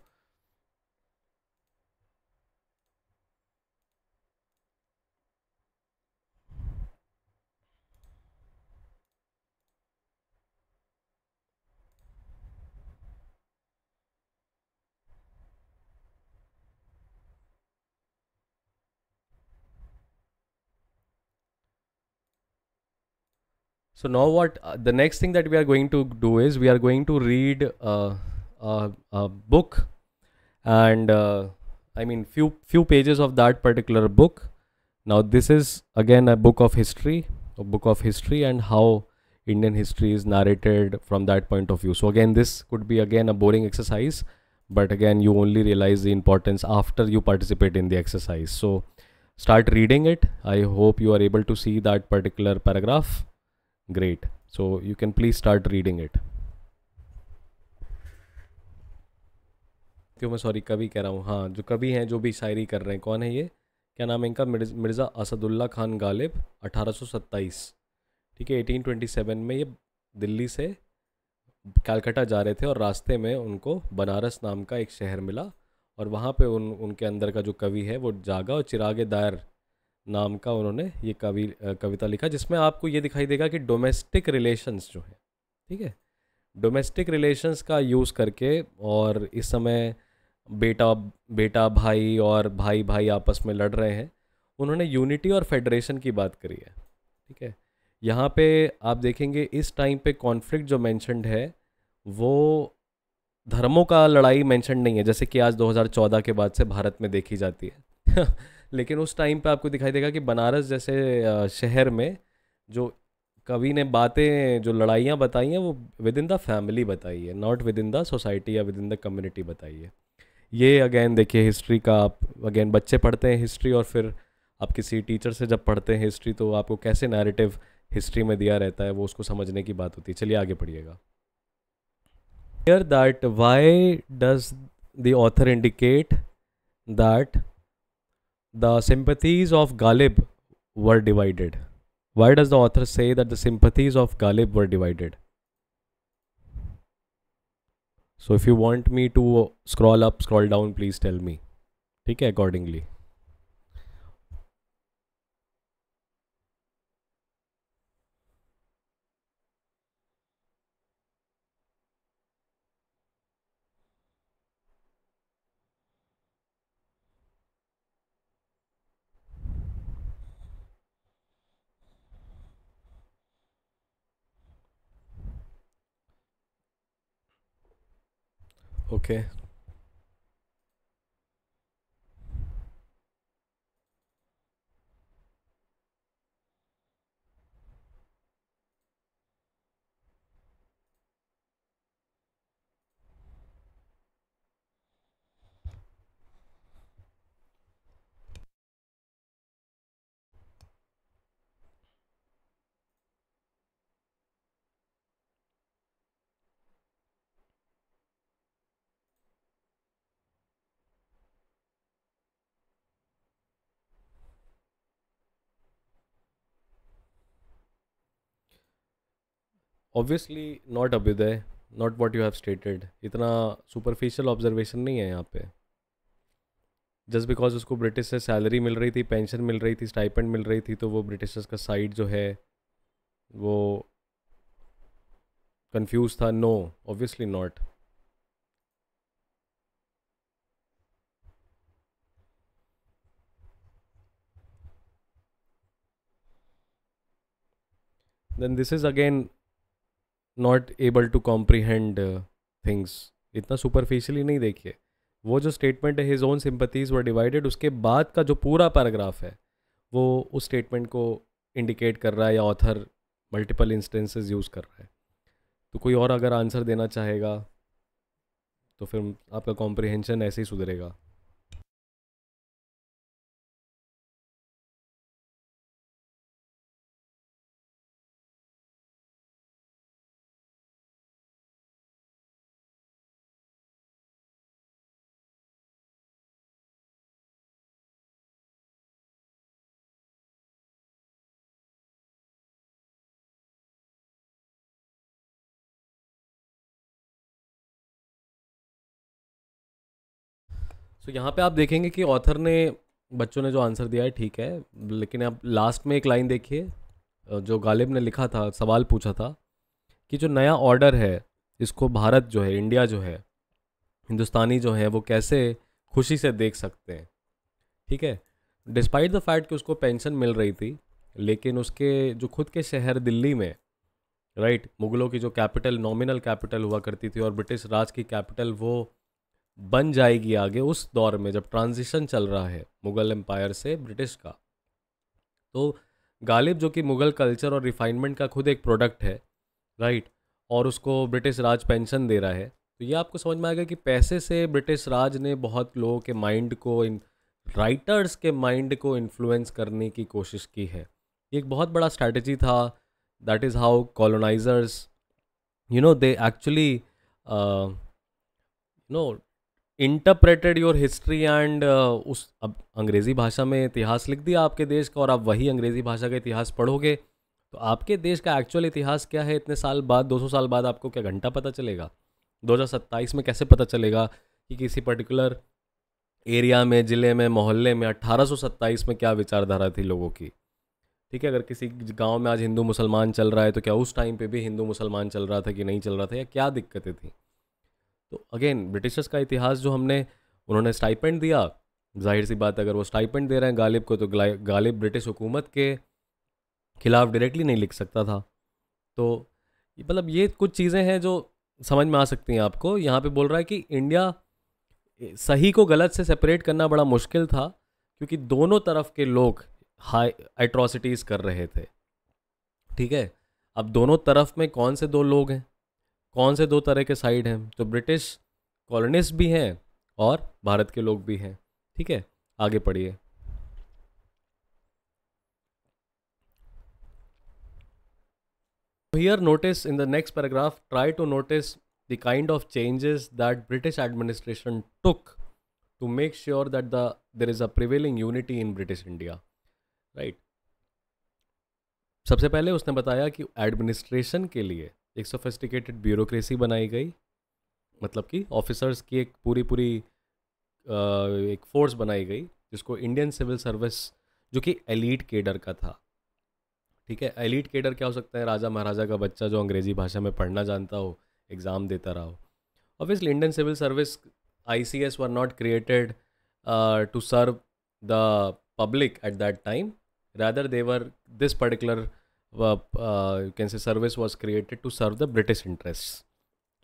So now what uh, the next thing that we are going to do is we are going to read uh, a book and uh, I mean few few pages of that particular book. Now this is again a book of history, a book of history and how Indian history is narrated from that point of view. So again this could be again a boring exercise but again you only realize the importance after you participate in the exercise. So start reading it. I hope you are able to see that particular paragraph Great. So you can please start reading it. क्यों मैं सॉरी कभी कह रहा हूँ हाँ जो कभी हैं जो भी शायरी कर रहे हैं कौन है ये क्या नाम है इनका मिर्ज़ा असदुल्ला खान गालिब 1827 ठीक है 1827 में ये दिल्ली से कैलकटा जा रहे थे और रास्ते में उनको बनारस नाम का एक शहर मिला और वहाँ पे उन उनके अंदर का जो कवि है वो जागा और चिराग दायर नाम का उन्होंने ये कवि कविता लिखा जिसमें आपको ये दिखाई देगा कि डोमेस्टिक रिलेशंस जो है ठीक है डोमेस्टिक रिलेशंस का यूज़ करके और इस समय बेटा बेटा भाई और भाई भाई आपस में लड़ रहे हैं उन्होंने यूनिटी और फेडरेशन की बात करी है ठीक है यहाँ पे आप देखेंगे इस टाइम पे कॉन्फ्लिक्ट जो मैंशनड है वो धर्मों का लड़ाई मैंशन नहीं है जैसे कि आज 2014 के बाद से भारत में देखी जाती है लेकिन उस टाइम पे आपको दिखाई देगा कि बनारस जैसे शहर में जो कवि ने बातें जो लड़ाइयाँ बताई हैं वो विद इन द फैमिली बताई है not within the society या विद इन द कम्युनिटी बताई है ये अगेन देखिए हिस्ट्री का आप अगेन बच्चे पढ़ते हैं हिस्ट्री और फिर आप किसी टीचर से जब पढ़ते हैं हिस्ट्री तो आपको कैसे नैरेटिव हिस्ट्री में दिया रहता है वो उसको समझने की बात होती है चलिए आगे पढ़िएगा here that why does the author indicate that the sympathies of Ghalib were divided. Why does the author say that the sympathies of Ghalib were divided? So if you want me to scroll up, scroll down, please tell me. Take accordingly. okay. Obviously not Abhyudaya not what you have stated इतना सुपरफिशियल ऑब्जर्वेशन नहीं है यहाँ पे जस्ट बिकॉज उसको ब्रिटिश से सैलरी मिल रही थी पेंशन मिल रही थी स्टाइपेंड मिल रही थी तो वो ब्रिटिशर्स का साइड जो है वो कन्फ्यूज था no obviously not then this is again not able to comprehend things इतना सुपरफिशियली नहीं देखिए वो जो स्टेटमेंट है his own sympathies were divided उसके बाद का जो पूरा पैराग्राफ है वो उस स्टेटमेंट को इंडिकेट कर रहा है या ऑथर मल्टीपल इंस्टेंसेस यूज़ कर रहा है तो कोई और अगर आंसर देना चाहेगा तो फिर आपका कॉम्प्रिहेंशन ऐसे ही सुधरेगा सो so, यहाँ पे आप देखेंगे कि ऑथर ने बच्चों ने जो आंसर दिया है ठीक है लेकिन आप लास्ट में एक लाइन देखिए जो गालिब ने लिखा था सवाल पूछा था कि जो नया ऑर्डर है इसको भारत जो है इंडिया जो है हिंदुस्तानी जो है वो कैसे खुशी से देख सकते हैं ठीक है डिस्पाइट द फैक्ट कि उसको पेंशन मिल रही थी लेकिन उसके जो खुद के शहर दिल्ली में राइट मुग़लों की जो कैपिटल नॉमिनल कैपिटल हुआ करती थी और ब्रिटिश राज की कैपिटल वो बन जाएगी आगे उस दौर में जब ट्रांजिशन चल रहा है मुग़ल एम्पायर से ब्रिटिश का तो गालिब जो कि मुग़ल कल्चर और रिफाइनमेंट का खुद एक प्रोडक्ट है राइट और उसको ब्रिटिश राज पेंशन दे रहा है तो ये आपको समझ में आएगा कि पैसे से ब्रिटिश राज ने बहुत लोगों के माइंड को इन राइटर्स के माइंड को इन्फ्लुएंस करने की कोशिश की है ये एक बहुत बड़ा स्ट्रैटेजी था that is how colonisers you know they actually you know interpreted your history and उस अब अंग्रेज़ी भाषा में इतिहास लिख दिया आपके देश का और आप वही अंग्रेज़ी भाषा का इतिहास पढ़ोगे तो आपके देश का एक्चुअल इतिहास क्या है इतने साल बाद 200 साल बाद आपको क्या घंटा पता चलेगा 2027 में कैसे पता चलेगा कि किसी पर्टिकुलर एरिया में ज़िले में मोहल्ले में 1827 में क्या विचारधारा थी लोगों की ठीक है अगर किसी गांव में आज हिंदू मुसलमान चल रहा है तो क्या उस टाइम पे भी हिंदू मुसलमान चल रहा था कि नहीं चल रहा था या क्या दिक्कतें थी तो अगेन ब्रिटिशर्स का इतिहास जो हमने उन्होंने स्टाइपेंट दिया जाहिर सी बात अगर वो स्टाइपेंट दे रहे हैं गालिब को तो गालिब ब्रिटिश हुकूमत के खिलाफ डायरेक्टली नहीं लिख सकता था तो मतलब ये कुछ चीज़ें हैं जो समझ में आ सकती हैं आपको यहाँ पे बोल रहा है कि इंडिया सही को गलत से सेपरेट करना बड़ा मुश्किल था क्योंकि दोनों तरफ के लोग हाई एट्रॉसिटीज़ कर रहे थे ठीक है अब दोनों तरफ में कौन से दो लोग हैं कौन से दो तरह के साइड हैं तो ब्रिटिश कॉलोनिस्ट भी हैं और भारत के लोग भी हैं ठीक है आगे पढ़िए here notice in the next paragraph try to notice the kind of changes that British administration took to make sure that the there is a prevailing unity in British India right सबसे पहले उसने बताया कि एडमिनिस्ट्रेशन के लिए एक सोफिस्टिकेटेड ब्यूरोक्रेसी बनाई गई मतलब कि ऑफिसर्स की एक पूरी पूरी एक फोर्स बनाई गई जिसको इंडियन सिविल सर्विस जो कि एलीट केडर का था ठीक है एलीट केडर क्या हो सकता है राजा महाराजा का बच्चा जो अंग्रेज़ी भाषा में पढ़ना जानता हो एग्ज़ाम देता रहा हो obviously Indian civil service I C S were not created to serve the public at that time rather they were this particular you can say service was created to serve the British interest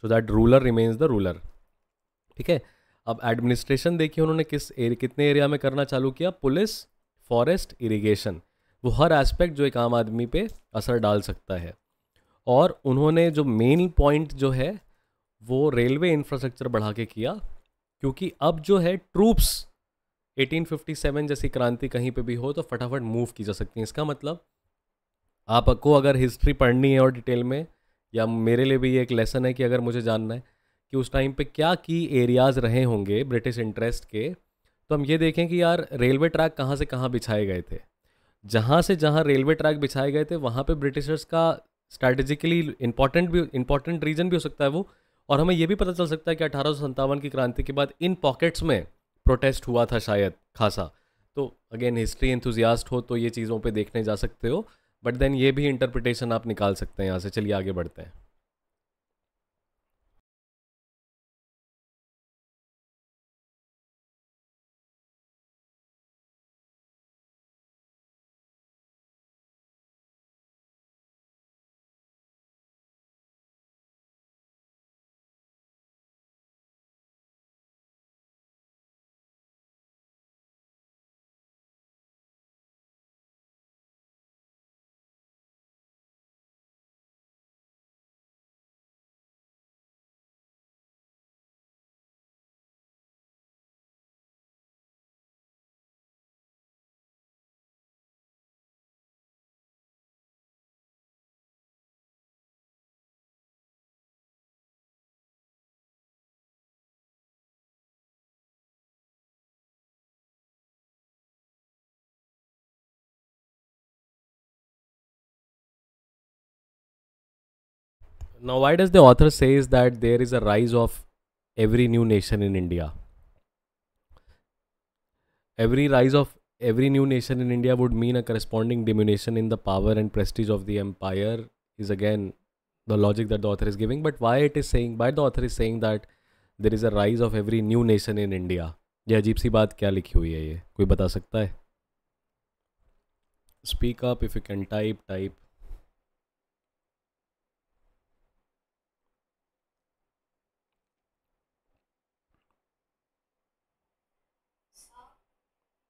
so that ruler remains the ruler ठीक है अब एडमिनिस्ट्रेशन देखिए उन्होंने किस एर, कितने एरिया में करना चालू किया पुलिस फॉरेस्ट इरिगेशन वो हर एस्पेक्ट जो एक आम आदमी पे असर डाल सकता है और उन्होंने जो मेन पॉइंट जो है वो रेलवे इंफ्रास्ट्रक्चर बढ़ा के किया क्योंकि अब जो है ट्रूप्स 1857 जैसी क्रांति कहीं पे भी हो तो फटाफट मूव की जा सकती है इसका मतलब आपको अगर हिस्ट्री पढ़नी है और डिटेल में या मेरे लिए भी ये एक लेसन है कि अगर मुझे जानना है कि उस टाइम पे क्या की एरियाज़ रहे होंगे ब्रिटिश इंटरेस्ट के तो हम ये देखें कि यार रेलवे ट्रैक कहाँ से कहाँ बिछाए गए थे जहाँ से जहाँ रेलवे ट्रैक बिछाए गए थे वहाँ पे ब्रिटिशर्स का स्ट्रैटेजिकली इंपॉर्टेंट भी इंपॉर्टेंट रीजन भी हो सकता है वो और हमें ये भी पता चल सकता है कि अठारह की क्रांति के बाद इन पॉकेट्स में प्रोटेस्ट हुआ था शायद खासा तो अगेन हिस्ट्री इंथुजियास्ट हो तो ये चीज़ों पे देखने जा सकते हो बट देन ये भी इंटरप्रिटेशन आप निकाल सकते हैं यहाँ से चलिए आगे बढ़ते हैं Now, why does the author says that there is a rise of every new nation in India? Every rise of every new nation in India would mean a corresponding diminution in the power and prestige of the empire is again the logic that the author is giving. But why it is saying, why the author is saying that there is a rise of every new nation in India? ये अजीब सी बात क्या लिखी हुई है ये कोई बता सकता है speak up if you can type type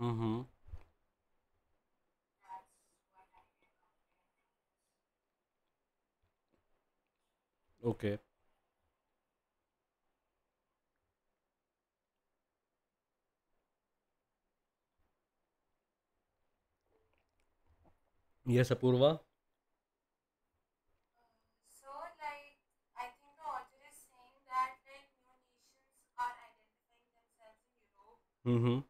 Mm-hmm. Okay. Yes, Apurva. So, like, I think the author is saying that like new nations are identifying themselves in Europe Mm-hmm.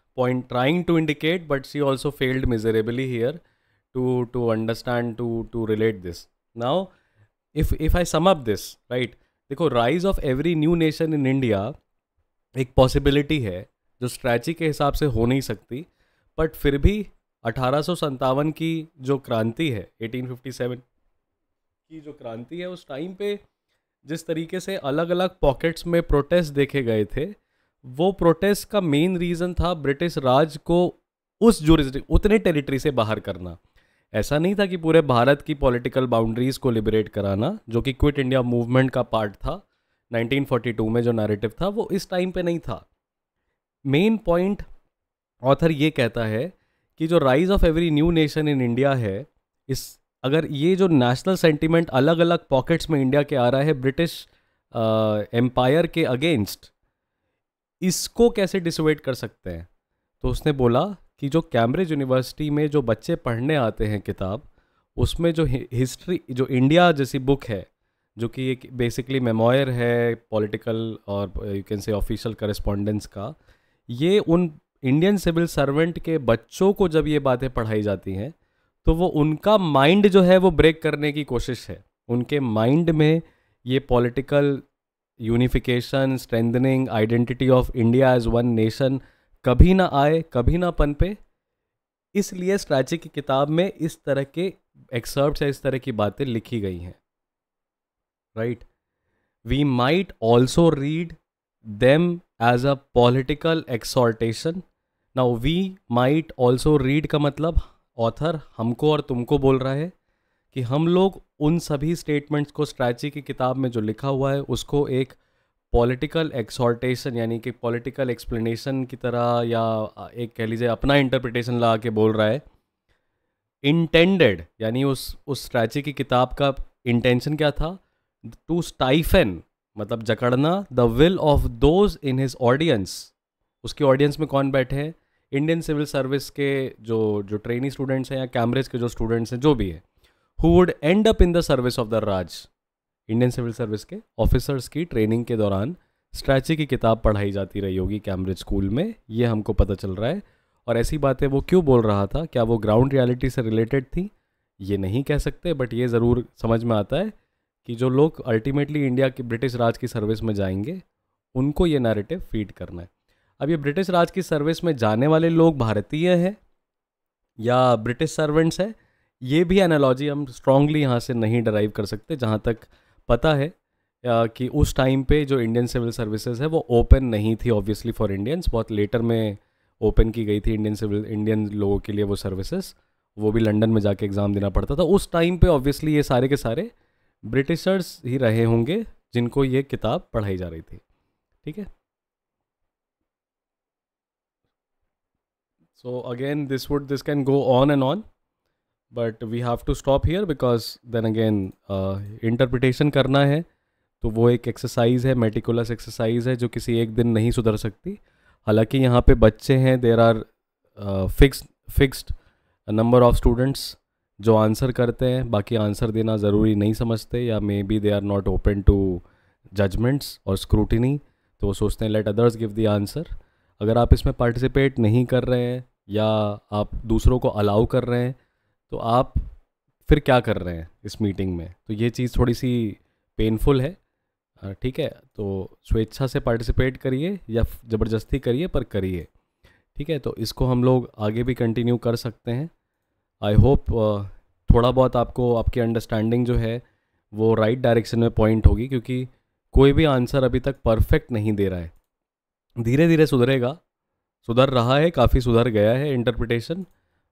point trying to indicate, but she also failed miserably here to to understand to to relate this. Now, if if I sum up this right, देखो rise of every new nation in India एक पॉसिबिलिटी है जो स्ट्रैची के हिसाब से हो नहीं सकती बट फिर भी अठारह की जो क्रांति है 1857 की जो क्रांति है उस टाइम पे जिस तरीके से अलग अलग पॉकेट्स में प्रोटेस्ट देखे गए थे वो प्रोटेस्ट का मेन रीज़न था ब्रिटिश राज को उस जुरिस्डिक उतने टेरिटरी से बाहर करना ऐसा नहीं था कि पूरे भारत की पॉलिटिकल बाउंड्रीज़ को लिबरेट कराना जो कि क्विट इंडिया मूवमेंट का पार्ट था 1942 में जो नैरेटिव था वो इस टाइम पे नहीं था मेन पॉइंट ऑथर ये कहता है कि जो rise of every new nation in India है इस अगर ये जो नेशनल सेंटिमेंट अलग अलग पॉकेट्स में इंडिया के आ रहा है ब्रिटिश एम्पायर के अगेंस्ट इसको कैसे डिसोवेट कर सकते हैं तो उसने बोला कि जो कैम्ब्रिज यूनिवर्सिटी में जो बच्चे पढ़ने आते हैं किताब उसमें जो हिस्ट्री जो इंडिया जैसी बुक है जो कि एक बेसिकली मेमोयर है पॉलिटिकल और you can say official correspondence का ये उन इंडियन सिविल सर्वेंट के बच्चों को जब ये बातें पढ़ाई जाती हैं तो वो उनका माइंड जो है वो ब्रेक करने की कोशिश है उनके माइंड में ये political unification strengthening identity of India as one nation कभी ना आए कभी ना पनपे इसलिए स्ट्रैची की किताब में इस तरह के एक्सर्प्ट या इस तरह की बातें लिखी गई हैं right we might also read them as a political exhortation now we might also read का मतलब ऑथर हमको और तुमको बोल रहा है कि हम लोग उन सभी स्टेटमेंट्स को स्ट्रैची की किताब में जो लिखा हुआ है उसको एक पॉलिटिकल एक्सॉर्टेशन यानी कि पॉलिटिकल एक्सप्लेनेशन की तरह या एक कह लीजिए अपना इंटरप्रिटेशन लगा के बोल रहा है इंटेंडेड यानी उस उस स्ट्रैची की किताब का इंटेंशन क्या था टू स्टाइफेन मतलब जकड़ना the will of those in his audience उसके ऑडियंस में कौन बैठे हैं इंडियन सिविल सर्विस के जो जो ट्रेनिंग स्टूडेंट्स हैं या कैमरेज के जो स्टूडेंट्स हैं जो भी हैं who would end up in the service of the Raj Indian civil service के ऑफिसर्स की ट्रेनिंग के दौरान स्ट्रैची की किताब पढ़ाई जाती रही होगी कैम्ब्रिज स्कूल में ये हमको पता चल रहा है और ऐसी बातें वो क्यों बोल रहा था क्या वो ग्राउंड रियलिटी से रिलेटेड थी ये नहीं कह सकते बट ये ज़रूर समझ में आता है कि जो लोग अल्टीमेटली इंडिया के ब्रिटिश राज की सर्विस में जाएंगे उनको ये नैरेटिव फीड करना है अब ये ब्रिटिश राज की सर्विस में जाने वाले लोग भारतीय हैं या ब्रिटिश सर्वेंट्स हैं ये भी एनालॉजी हम स्ट्रांगली यहाँ से नहीं डराइव कर सकते जहाँ तक पता है कि उस टाइम पे जो इंडियन सिविल सर्विसेज है वो ओपन नहीं थी ऑब्वियसली फॉर इंडियंस बहुत लेटर में ओपन की गई थी इंडियन सिविल इंडियन लोगों के लिए वो सर्विसेज वो भी लंदन में जाके एग्ज़ाम देना पड़ता था उस टाइम पे ऑब्वियसली ये सारे के सारे ब्रिटिशर्स ही रहे होंगे जिनको ये किताब पढ़ाई जा रही थी ठीक है so again this would this can go on and on but we have to stop here because then again interpretation करना है तो वो एक एक्सरसाइज है मेटिकुलस एक्सरसाइज है जो किसी एक दिन नहीं सुधर सकती हालांकि यहाँ पे बच्चे हैं there are fix fixed number of students जो आंसर करते हैं बाकी आंसर देना ज़रूरी नहीं समझते या maybe they are not open to judgements और स्क्रूटिनी तो वो सोचते हैं let others give the answer अगर आप इसमें पार्टिसिपेट नहीं कर रहे हैं या आप दूसरों को अलाउ कर रहे हैं तो आप फिर क्या कर रहे हैं इस मीटिंग में तो ये चीज़ थोड़ी सी पेनफुल है ठीक है तो स्वेच्छा से पार्टिसिपेट करिए या ज़बरदस्ती करिए पर करिए ठीक है तो इसको हम लोग आगे भी कंटिन्यू कर सकते हैं आई होप थोड़ा बहुत आपको आपकी अंडरस्टैंडिंग जो है वो राइट right डायरेक्शन में पॉइंट होगी क्योंकि कोई भी आंसर अभी तक परफेक्ट नहीं दे रहा है धीरे धीरे सुधरेगा सुधर रहा है काफ़ी सुधर गया है इंटरप्रिटेशन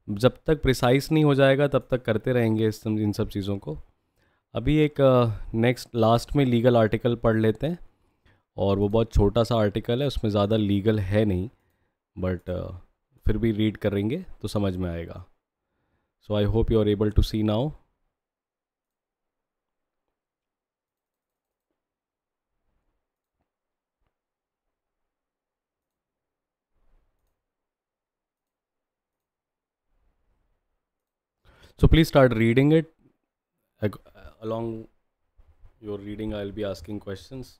जब तक प्रिसाइस नहीं हो जाएगा तब तक करते रहेंगे इस इन सब चीज़ों को अभी एक नेक्स्ट लास्ट में लीगल आर्टिकल पढ़ लेते हैं और वो बहुत छोटा सा आर्टिकल है उसमें ज़्यादा लीगल है नहीं बट फिर भी रीड करेंगे तो समझ में आएगा so I hope you are able to see now So please start reading it. Uh, along your reading, I'll be asking questions.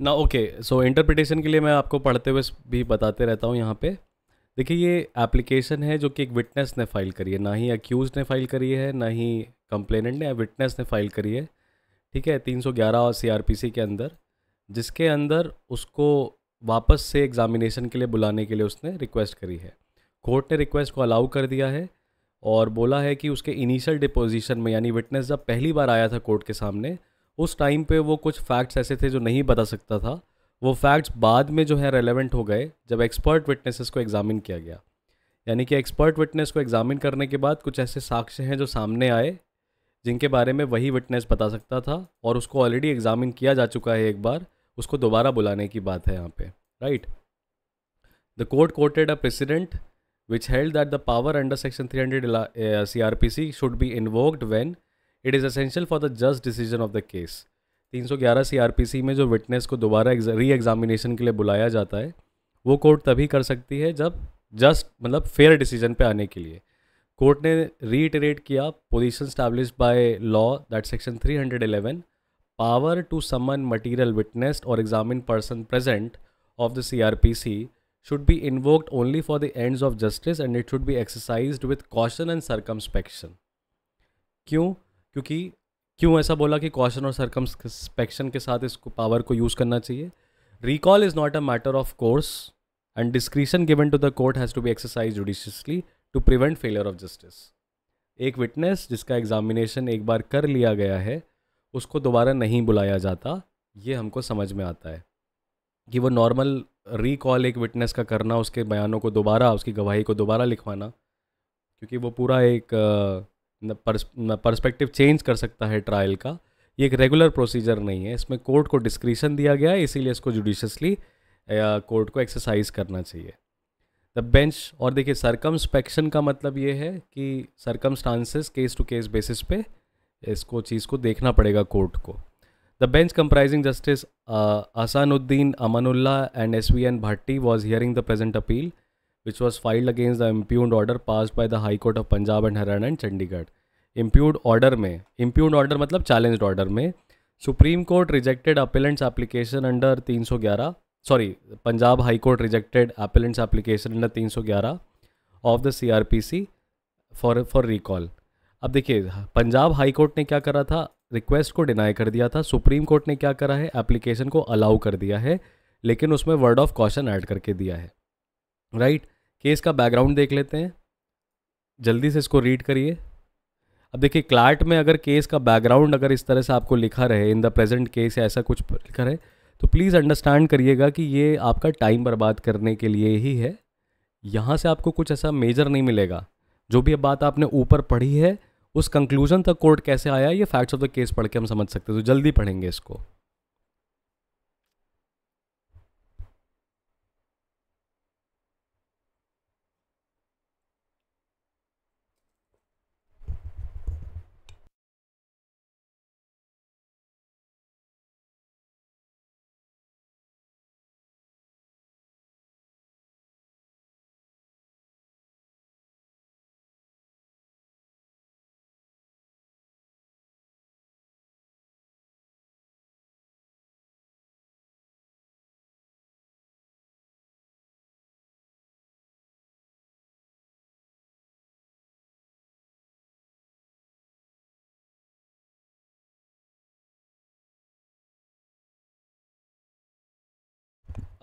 ना ओके सो इंटरप्रिटेशन के लिए मैं आपको पढ़ते हुए भी बताते रहता हूँ यहाँ पे देखिए ये एप्लीकेशन है जो कि एक विटनेस ने फाइल करी है ना ही अक्यूज ने फाइल करी है ना ही कंप्लेनेंट ने विटनेस ने फाइल करी है ठीक है 311 और सीआरपीसी के अंदर जिसके अंदर उसको वापस से एग्ज़ामिनेशन के लिए बुलाने के लिए उसने रिक्वेस्ट करी है कोर्ट ने रिक्वेस्ट को अलाउ कर दिया है और बोला है कि उसके इनिशियल डिपोजिशन में यानी विटनेस जब पहली बार आया था कोर्ट के सामने उस टाइम पे वो कुछ फैक्ट्स ऐसे थे जो नहीं बता सकता था वो फैक्ट्स बाद में जो है रेलेवेंट हो गए जब एक्सपर्ट विटनेसेस को एग्जामिन किया गया यानी कि एक्सपर्ट विटनेस को एग्जामिन करने के बाद कुछ ऐसे साक्ष्य हैं जो सामने आए जिनके बारे में वही विटनेस बता सकता था और उसको ऑलरेडी एग्जामिन किया जा चुका है एक बार उसको दोबारा बुलाने की बात है यहाँ पे right the court quoted a precedent which held that the power under section three hundred C R P C should be invoked when it is essential for the just decision of the case 311 CrPC में जो विटनेस को दोबारा री एग्जामिनेशन के लिए बुलाया जाता है वो कोर्ट तभी कर सकती है जब जस्ट मतलब फेयर डिसीजन पे आने के लिए कोर्ट ने रीइटरेट किया position establish by law that section 311 power to summon material witness और examine person present of the CrPC should be invoked only for the ends of justice and it should be exercise with caution and circumspection क्यों क्योंकि क्यों ऐसा बोला कि कॉशन और सरकमस्पेक्शन के साथ इसको पावर को यूज़ करना चाहिए recall is not a matter of course and discretion given to the court has to be exercise judiciously to prevent failure of justice एक विटनेस जिसका एग्जामिनेशन एक बार कर लिया गया है उसको दोबारा नहीं बुलाया जाता ये हमको समझ में आता है कि वो नॉर्मल रिकॉल एक विटनेस का करना उसके बयानों को दोबारा उसकी गवाही को दोबारा लिखवाना क्योंकि वो पूरा एक पर्सपेक्टिव चेंज कर सकता है ट्रायल का ये एक रेगुलर प्रोसीजर नहीं है इसमें कोर्ट को डिस्क्रिशन दिया गया है इसीलिए इसको जुडिशसली कोर्ट को एक्सरसाइज करना चाहिए द बेंच और देखिए सरकम का मतलब ये है कि सरकम केस टू केस बेसिस पे इसको चीज़ को देखना पड़ेगा कोर्ट को the bench comprising justice Ahsanuddin Amanullah and S V N Bhatti was hearing the present appeal which was filed against the impugned order pass by the high court of Punjab and Haryana and Chandigarh impugned order में इम्प्यूड ऑर्डर मतलब चैलेंज ऑर्डर में supreme court rejected appellants application under 311 sorry Punjab high court rejected appellants application under 311 of the C R P C for for recall अब देखिए पंजाब हाई कोर्ट ने क्या करा था रिक्वेस्ट को डिनाई कर दिया था सुप्रीम कोर्ट ने क्या करा है एप्लीकेशन को अलाउ कर दिया है लेकिन उसमें वर्ड ऑफ कॉशन ऐड करके दिया है राइट right? केस का बैकग्राउंड देख लेते हैं जल्दी से इसको रीड करिए अब देखिए क्लार्ट में अगर केस का बैकग्राउंड अगर इस तरह से आपको लिखा रहे इन द प्रेजेंट केस या ऐसा कुछ लिखा रहे तो प्लीज़ अंडरस्टैंड करिएगा कि ये आपका टाइम बर्बाद करने के लिए ही है यहाँ से आपको कुछ ऐसा मेजर नहीं मिलेगा जो भी बात आपने ऊपर पढ़ी है उस कंक्लूजन तक कोर्ट कैसे आया ये फैक्ट्स ऑफ द केस पढ़ के हम समझ सकते हैं तो जल्दी पढ़ेंगे इसको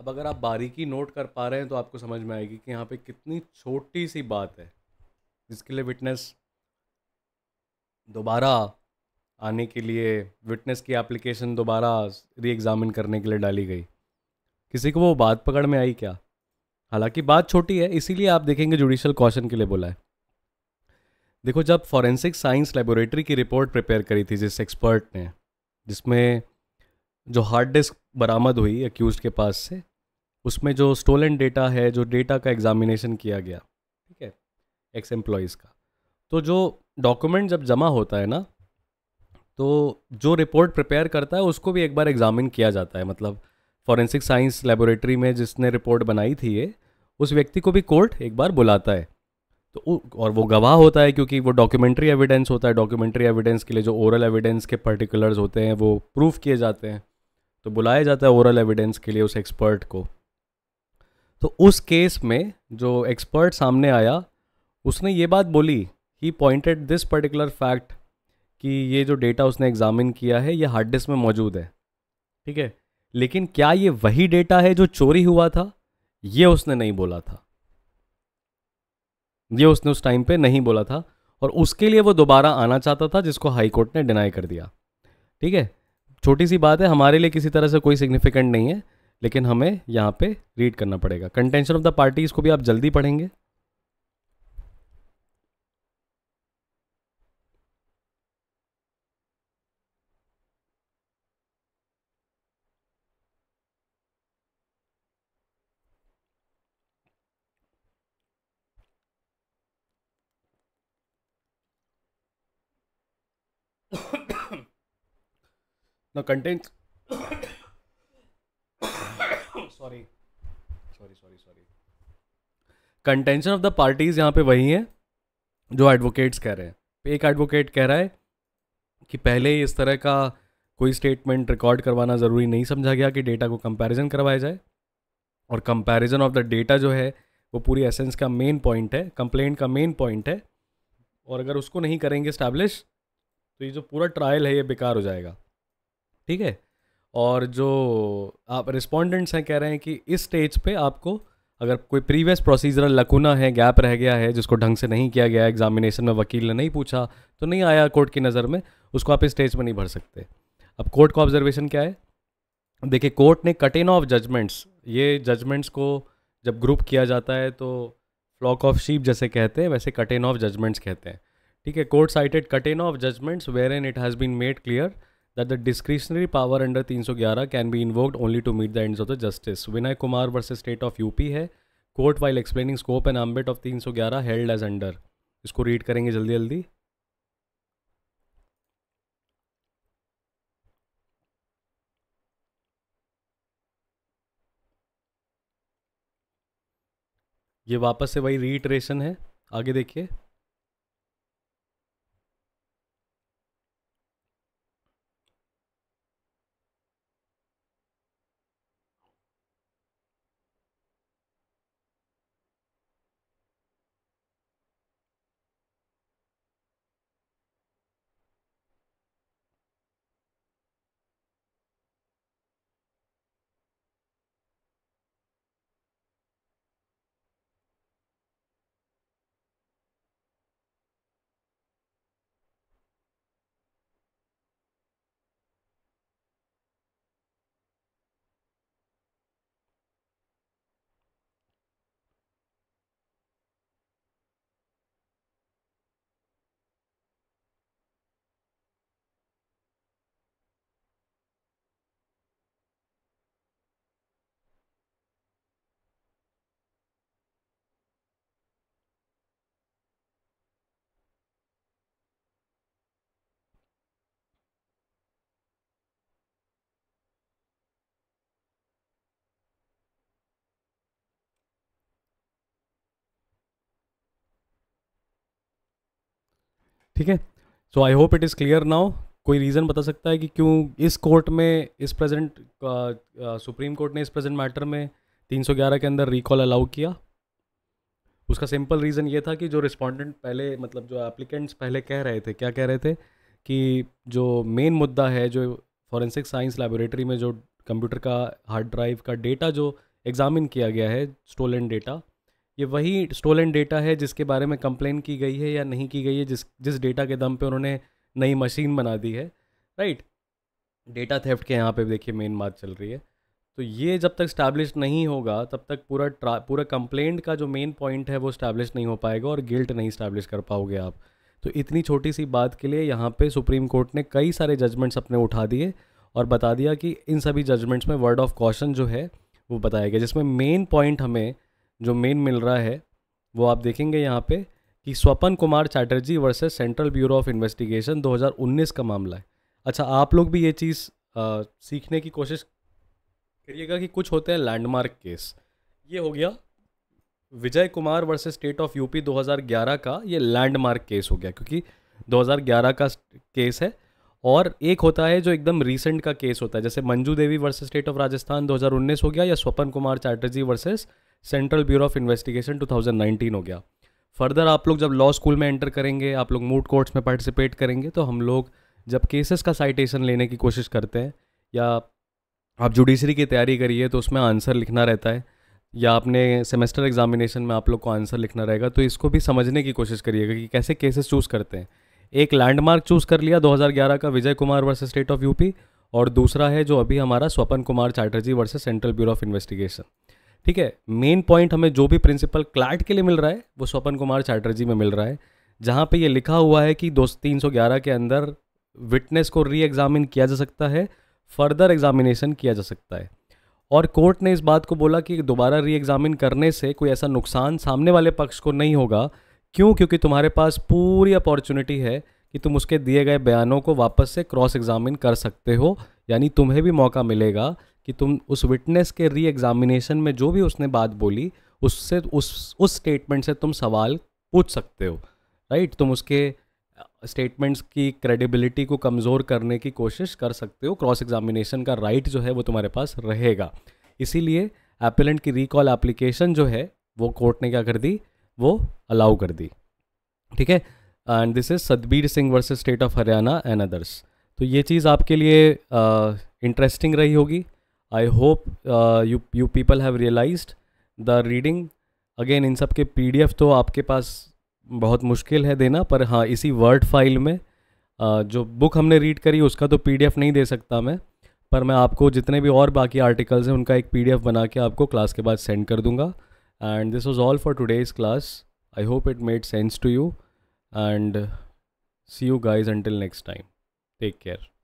अब अगर आप बारीकी नोट कर पा रहे हैं तो आपको समझ में आएगी कि यहाँ पे कितनी छोटी सी बात है जिसके लिए विटनेस दोबारा आने के लिए विटनेस की एप्लीकेशन दोबारा री एग्ज़ामिन करने के लिए डाली गई किसी को वो बात पकड़ में आई क्या हालांकि बात छोटी है इसीलिए आप देखेंगे जुडिशल कॉशन के लिए बोला है देखो जब फॉरेंसिक साइंस लेबोरेटरी की रिपोर्ट प्रिपेयर करी थी जिस एक्सपर्ट ने जिसमें जो हार्ड डिस्क बरामद हुई अक्यूज के पास से उसमें जो स्टोलन डेटा है जो डेटा का एग्जामिनेशन किया गया ठीक है एक्स एम्प्लॉयज़ का तो जो डॉक्यूमेंट जब जमा होता है ना तो जो रिपोर्ट प्रिपेयर करता है उसको भी एक बार एग्जामिन किया जाता है मतलब फॉरेंसिक साइंस लेबोरेटरी में जिसने रिपोर्ट बनाई थी ये उस व्यक्ति को भी कोर्ट एक बार बुलाता है तो और वो गवाह होता है क्योंकि वो डॉक्यूमेंट्री एविडेंस होता है डॉक्यूमेंट्री एविडेंस के लिए जो ओरल एविडेंस के पर्टिकुलर्स होते हैं वो प्रूफ किए जाते हैं तो बुलाया जाता है ओरल एविडेंस के लिए उस एक्सपर्ट को तो उस केस में जो एक्सपर्ट सामने आया उसने ये बात बोली ही पॉइंटेड दिस पर्टिकुलर फैक्ट कि ये जो डेटा उसने एग्जामिन किया है ये हार्ड डिस्क में मौजूद है ठीक है लेकिन क्या ये वही डेटा है जो चोरी हुआ था ये उसने नहीं बोला था ये उसने उस टाइम पे नहीं बोला था और उसके लिए वो दोबारा आना चाहता था जिसको हाई कोर्ट ने डिनाई कर दिया ठीक है छोटी सी बात है हमारे लिए किसी तरह से कोई सिग्निफिकेंट नहीं है लेकिन हमें यहाँ पे रीड करना पड़ेगा कंटेंशन ऑफ द पार्टीज को भी आप जल्दी पढ़ेंगे content contention of the parties यहाँ पे वही है जो एडवोकेट्स कह रहे हैं एक एडवोकेट कह रहा है कि पहले इस तरह का कोई स्टेटमेंट रिकॉर्ड करवाना ज़रूरी नहीं समझा गया कि डेटा को कंपैरिजन करवाया जाए और कंपैरिजन ऑफ द डेटा जो है वो पूरी एसेंस का मेन पॉइंट है कंप्लेंट का मेन पॉइंट है और अगर उसको नहीं करेंगे स्टैब्लिश तो ये जो पूरा ट्रायल है ये बेकार हो जाएगा ठीक है और जो आप रिस्पोंडेंट्स हैं कह रहे हैं कि इस स्टेज पे आपको अगर कोई प्रीवियस प्रोसीजरल लकुना है गैप रह गया है जिसको ढंग से नहीं किया गया एग्जामिनेशन में वकील ने नहीं पूछा तो नहीं आया कोर्ट की नज़र में उसको आप इस स्टेज में नहीं भर सकते अब कोर्ट का ऑब्जर्वेशन क्या है देखिए कोर्ट ने कट इन ऑफ जजमेंट्स ये जजमेंट्स को जब ग्रुप किया जाता है तो फ्लॉक ऑफ शीप जैसे कहते हैं वैसे कट इन ऑफ जजमेंट्स कहते हैं ठीक है court cited catena of judgments wherein it has been made clear that the discretionary power under 311 can be invoked only to meet the ends of the justice. Vinay Kumar versus State of UP है court while explaining scope and ambit of 311 held as under इसको रीड करेंगे जल्दी जल्दी ये वापस से वही रीट्रेशन है आगे देखिए ठीक है so I hope it is clear now कोई रीज़न बता सकता है कि क्यों इस कोर्ट में इस present uh, uh, supreme court ने इस प्रेजेंट मैटर में 311 के अंदर रिकॉल अलाउ किया उसका सिंपल रीज़न ये था कि जो रिस्पॉन्डेंट पहले मतलब जो एप्लीकेंट्स पहले कह रहे थे क्या कह रहे थे कि जो मेन मुद्दा है जो फॉरेंसिक साइंस लेबोरेटरी में जो कंप्यूटर का हार्ड ड्राइव का डेटा जो एग्ज़ामिन किया गया है स्टोलन डेटा ये वही स्टोलन डेटा है जिसके बारे में कंप्लेन की गई है या नहीं की गई है जिस जिस डेटा के दम पे उन्होंने नई मशीन बना दी है राइट डेटा थेफ्ट के यहाँ पे देखिए मेन बात चल रही है तो ये जब तक स्टैब्लिश नहीं होगा तब तक पूरा ट्रा पूरा कंप्लेंट का जो मेन पॉइंट है वो स्टैब्लिश नहीं हो पाएगा और गिल्ट नहीं स्टैब्लिश कर पाओगे आप तो इतनी छोटी सी बात के लिए यहाँ पे सुप्रीम कोर्ट ने कई सारे जजमेंट्स अपने उठा दिए और बता दिया कि इन सभी जजमेंट्स में वर्ड ऑफ कॉशन जो है वो बताया गया जिसमें मेन पॉइंट हमें जो मेन मिल रहा है वो आप देखेंगे यहाँ पे कि Swapan Kumar Chatterjee versus central bureau of investigation 2019 का मामला है अच्छा आप लोग भी ये चीज़ सीखने की कोशिश करिएगा कि कुछ होते हैं लैंडमार्क केस ये हो गया Vijay Kumar versus state of UP 2011 का ये लैंडमार्क केस हो गया क्योंकि 2011 का केस है और एक होता है जो एकदम रीसेंट का केस होता है जैसे Manju Devi versus state of Rajasthan 2019 हो गया या Swapan Kumar Chatterjee versus central bureau of investigation 2019 हो गया फर्दर आप लोग जब लॉ स्कूल में एंटर करेंगे आप लोग मूड कोर्ट्स में पार्टिसिपेट करेंगे तो हम लोग जब केसेस का साइटेशन लेने की कोशिश करते हैं या आप जुडिशरी की तैयारी करिए तो उसमें आंसर लिखना रहता है या आपने सेमेस्टर एग्जामिनेशन में आप लोग को आंसर लिखना रहेगा तो इसको भी समझने की कोशिश करिएगा कि कैसे केसेस चूज़ करते हैं एक लैंडमार्क चूज़ कर लिया 2011 का Vijay Kumar versus state of UP और दूसरा है जो अभी हमारा Swapan Kumar Chatterjee versus central bureau of investigation ठीक है मेन पॉइंट हमें जो भी प्रिंसिपल क्लार्ट के लिए मिल रहा है वो स्वपन कुमार चैटर्जी में मिल रहा है जहाँ पे ये लिखा हुआ है कि दो तीन सौ ग्यारह के अंदर विटनेस को री एग्ज़ामिन किया जा सकता है फर्दर एग्जामिनेशन किया जा सकता है और कोर्ट ने इस बात को बोला कि दोबारा री एग्ज़ामिन करने से कोई ऐसा नुकसान सामने वाले पक्ष को नहीं होगा क्यों क्योंकि तुम्हारे पास पूरी अपॉर्चुनिटी है कि तुम उसके दिए गए बयानों को वापस से क्रॉस एग्ज़ामिन कर सकते हो यानी तुम्हें भी मौका मिलेगा कि तुम उस विटनेस के री एग्जामिनेशन में जो भी उसने बात बोली उससे उस उस स्टेटमेंट से तुम सवाल पूछ सकते हो राइट तुम उसके स्टेटमेंट्स uh, की क्रेडिबिलिटी को कमज़ोर करने की कोशिश कर सकते हो क्रॉस एग्जामिनेशन का राइट जो है वो तुम्हारे पास रहेगा इसीलिए एपेलेंट की रिकॉल एप्लीकेशन जो है वो कोर्ट ने क्या कर दी वो अलाउ कर दी ठीक है and this is Satbir Singh versus state of Haryana and others तो ये चीज़ आपके लिए इंटरेस्टिंग uh, रही होगी I hope you you people have realised the reading again इन सब के पी डी एफ़ तो आपके पास बहुत मुश्किल है देना पर हाँ इसी वर्ड फाइल में uh, जो बुक हमने रीड करी उसका तो पी डी एफ नहीं दे सकता मैं पर मैं आपको जितने भी और बाकी आर्टिकल्स हैं उनका एक पी डी एफ बना के आपको क्लास के बाद सेंड कर दूंगा and this was all for today's class I hope it made sense to you and see you guys until next time take care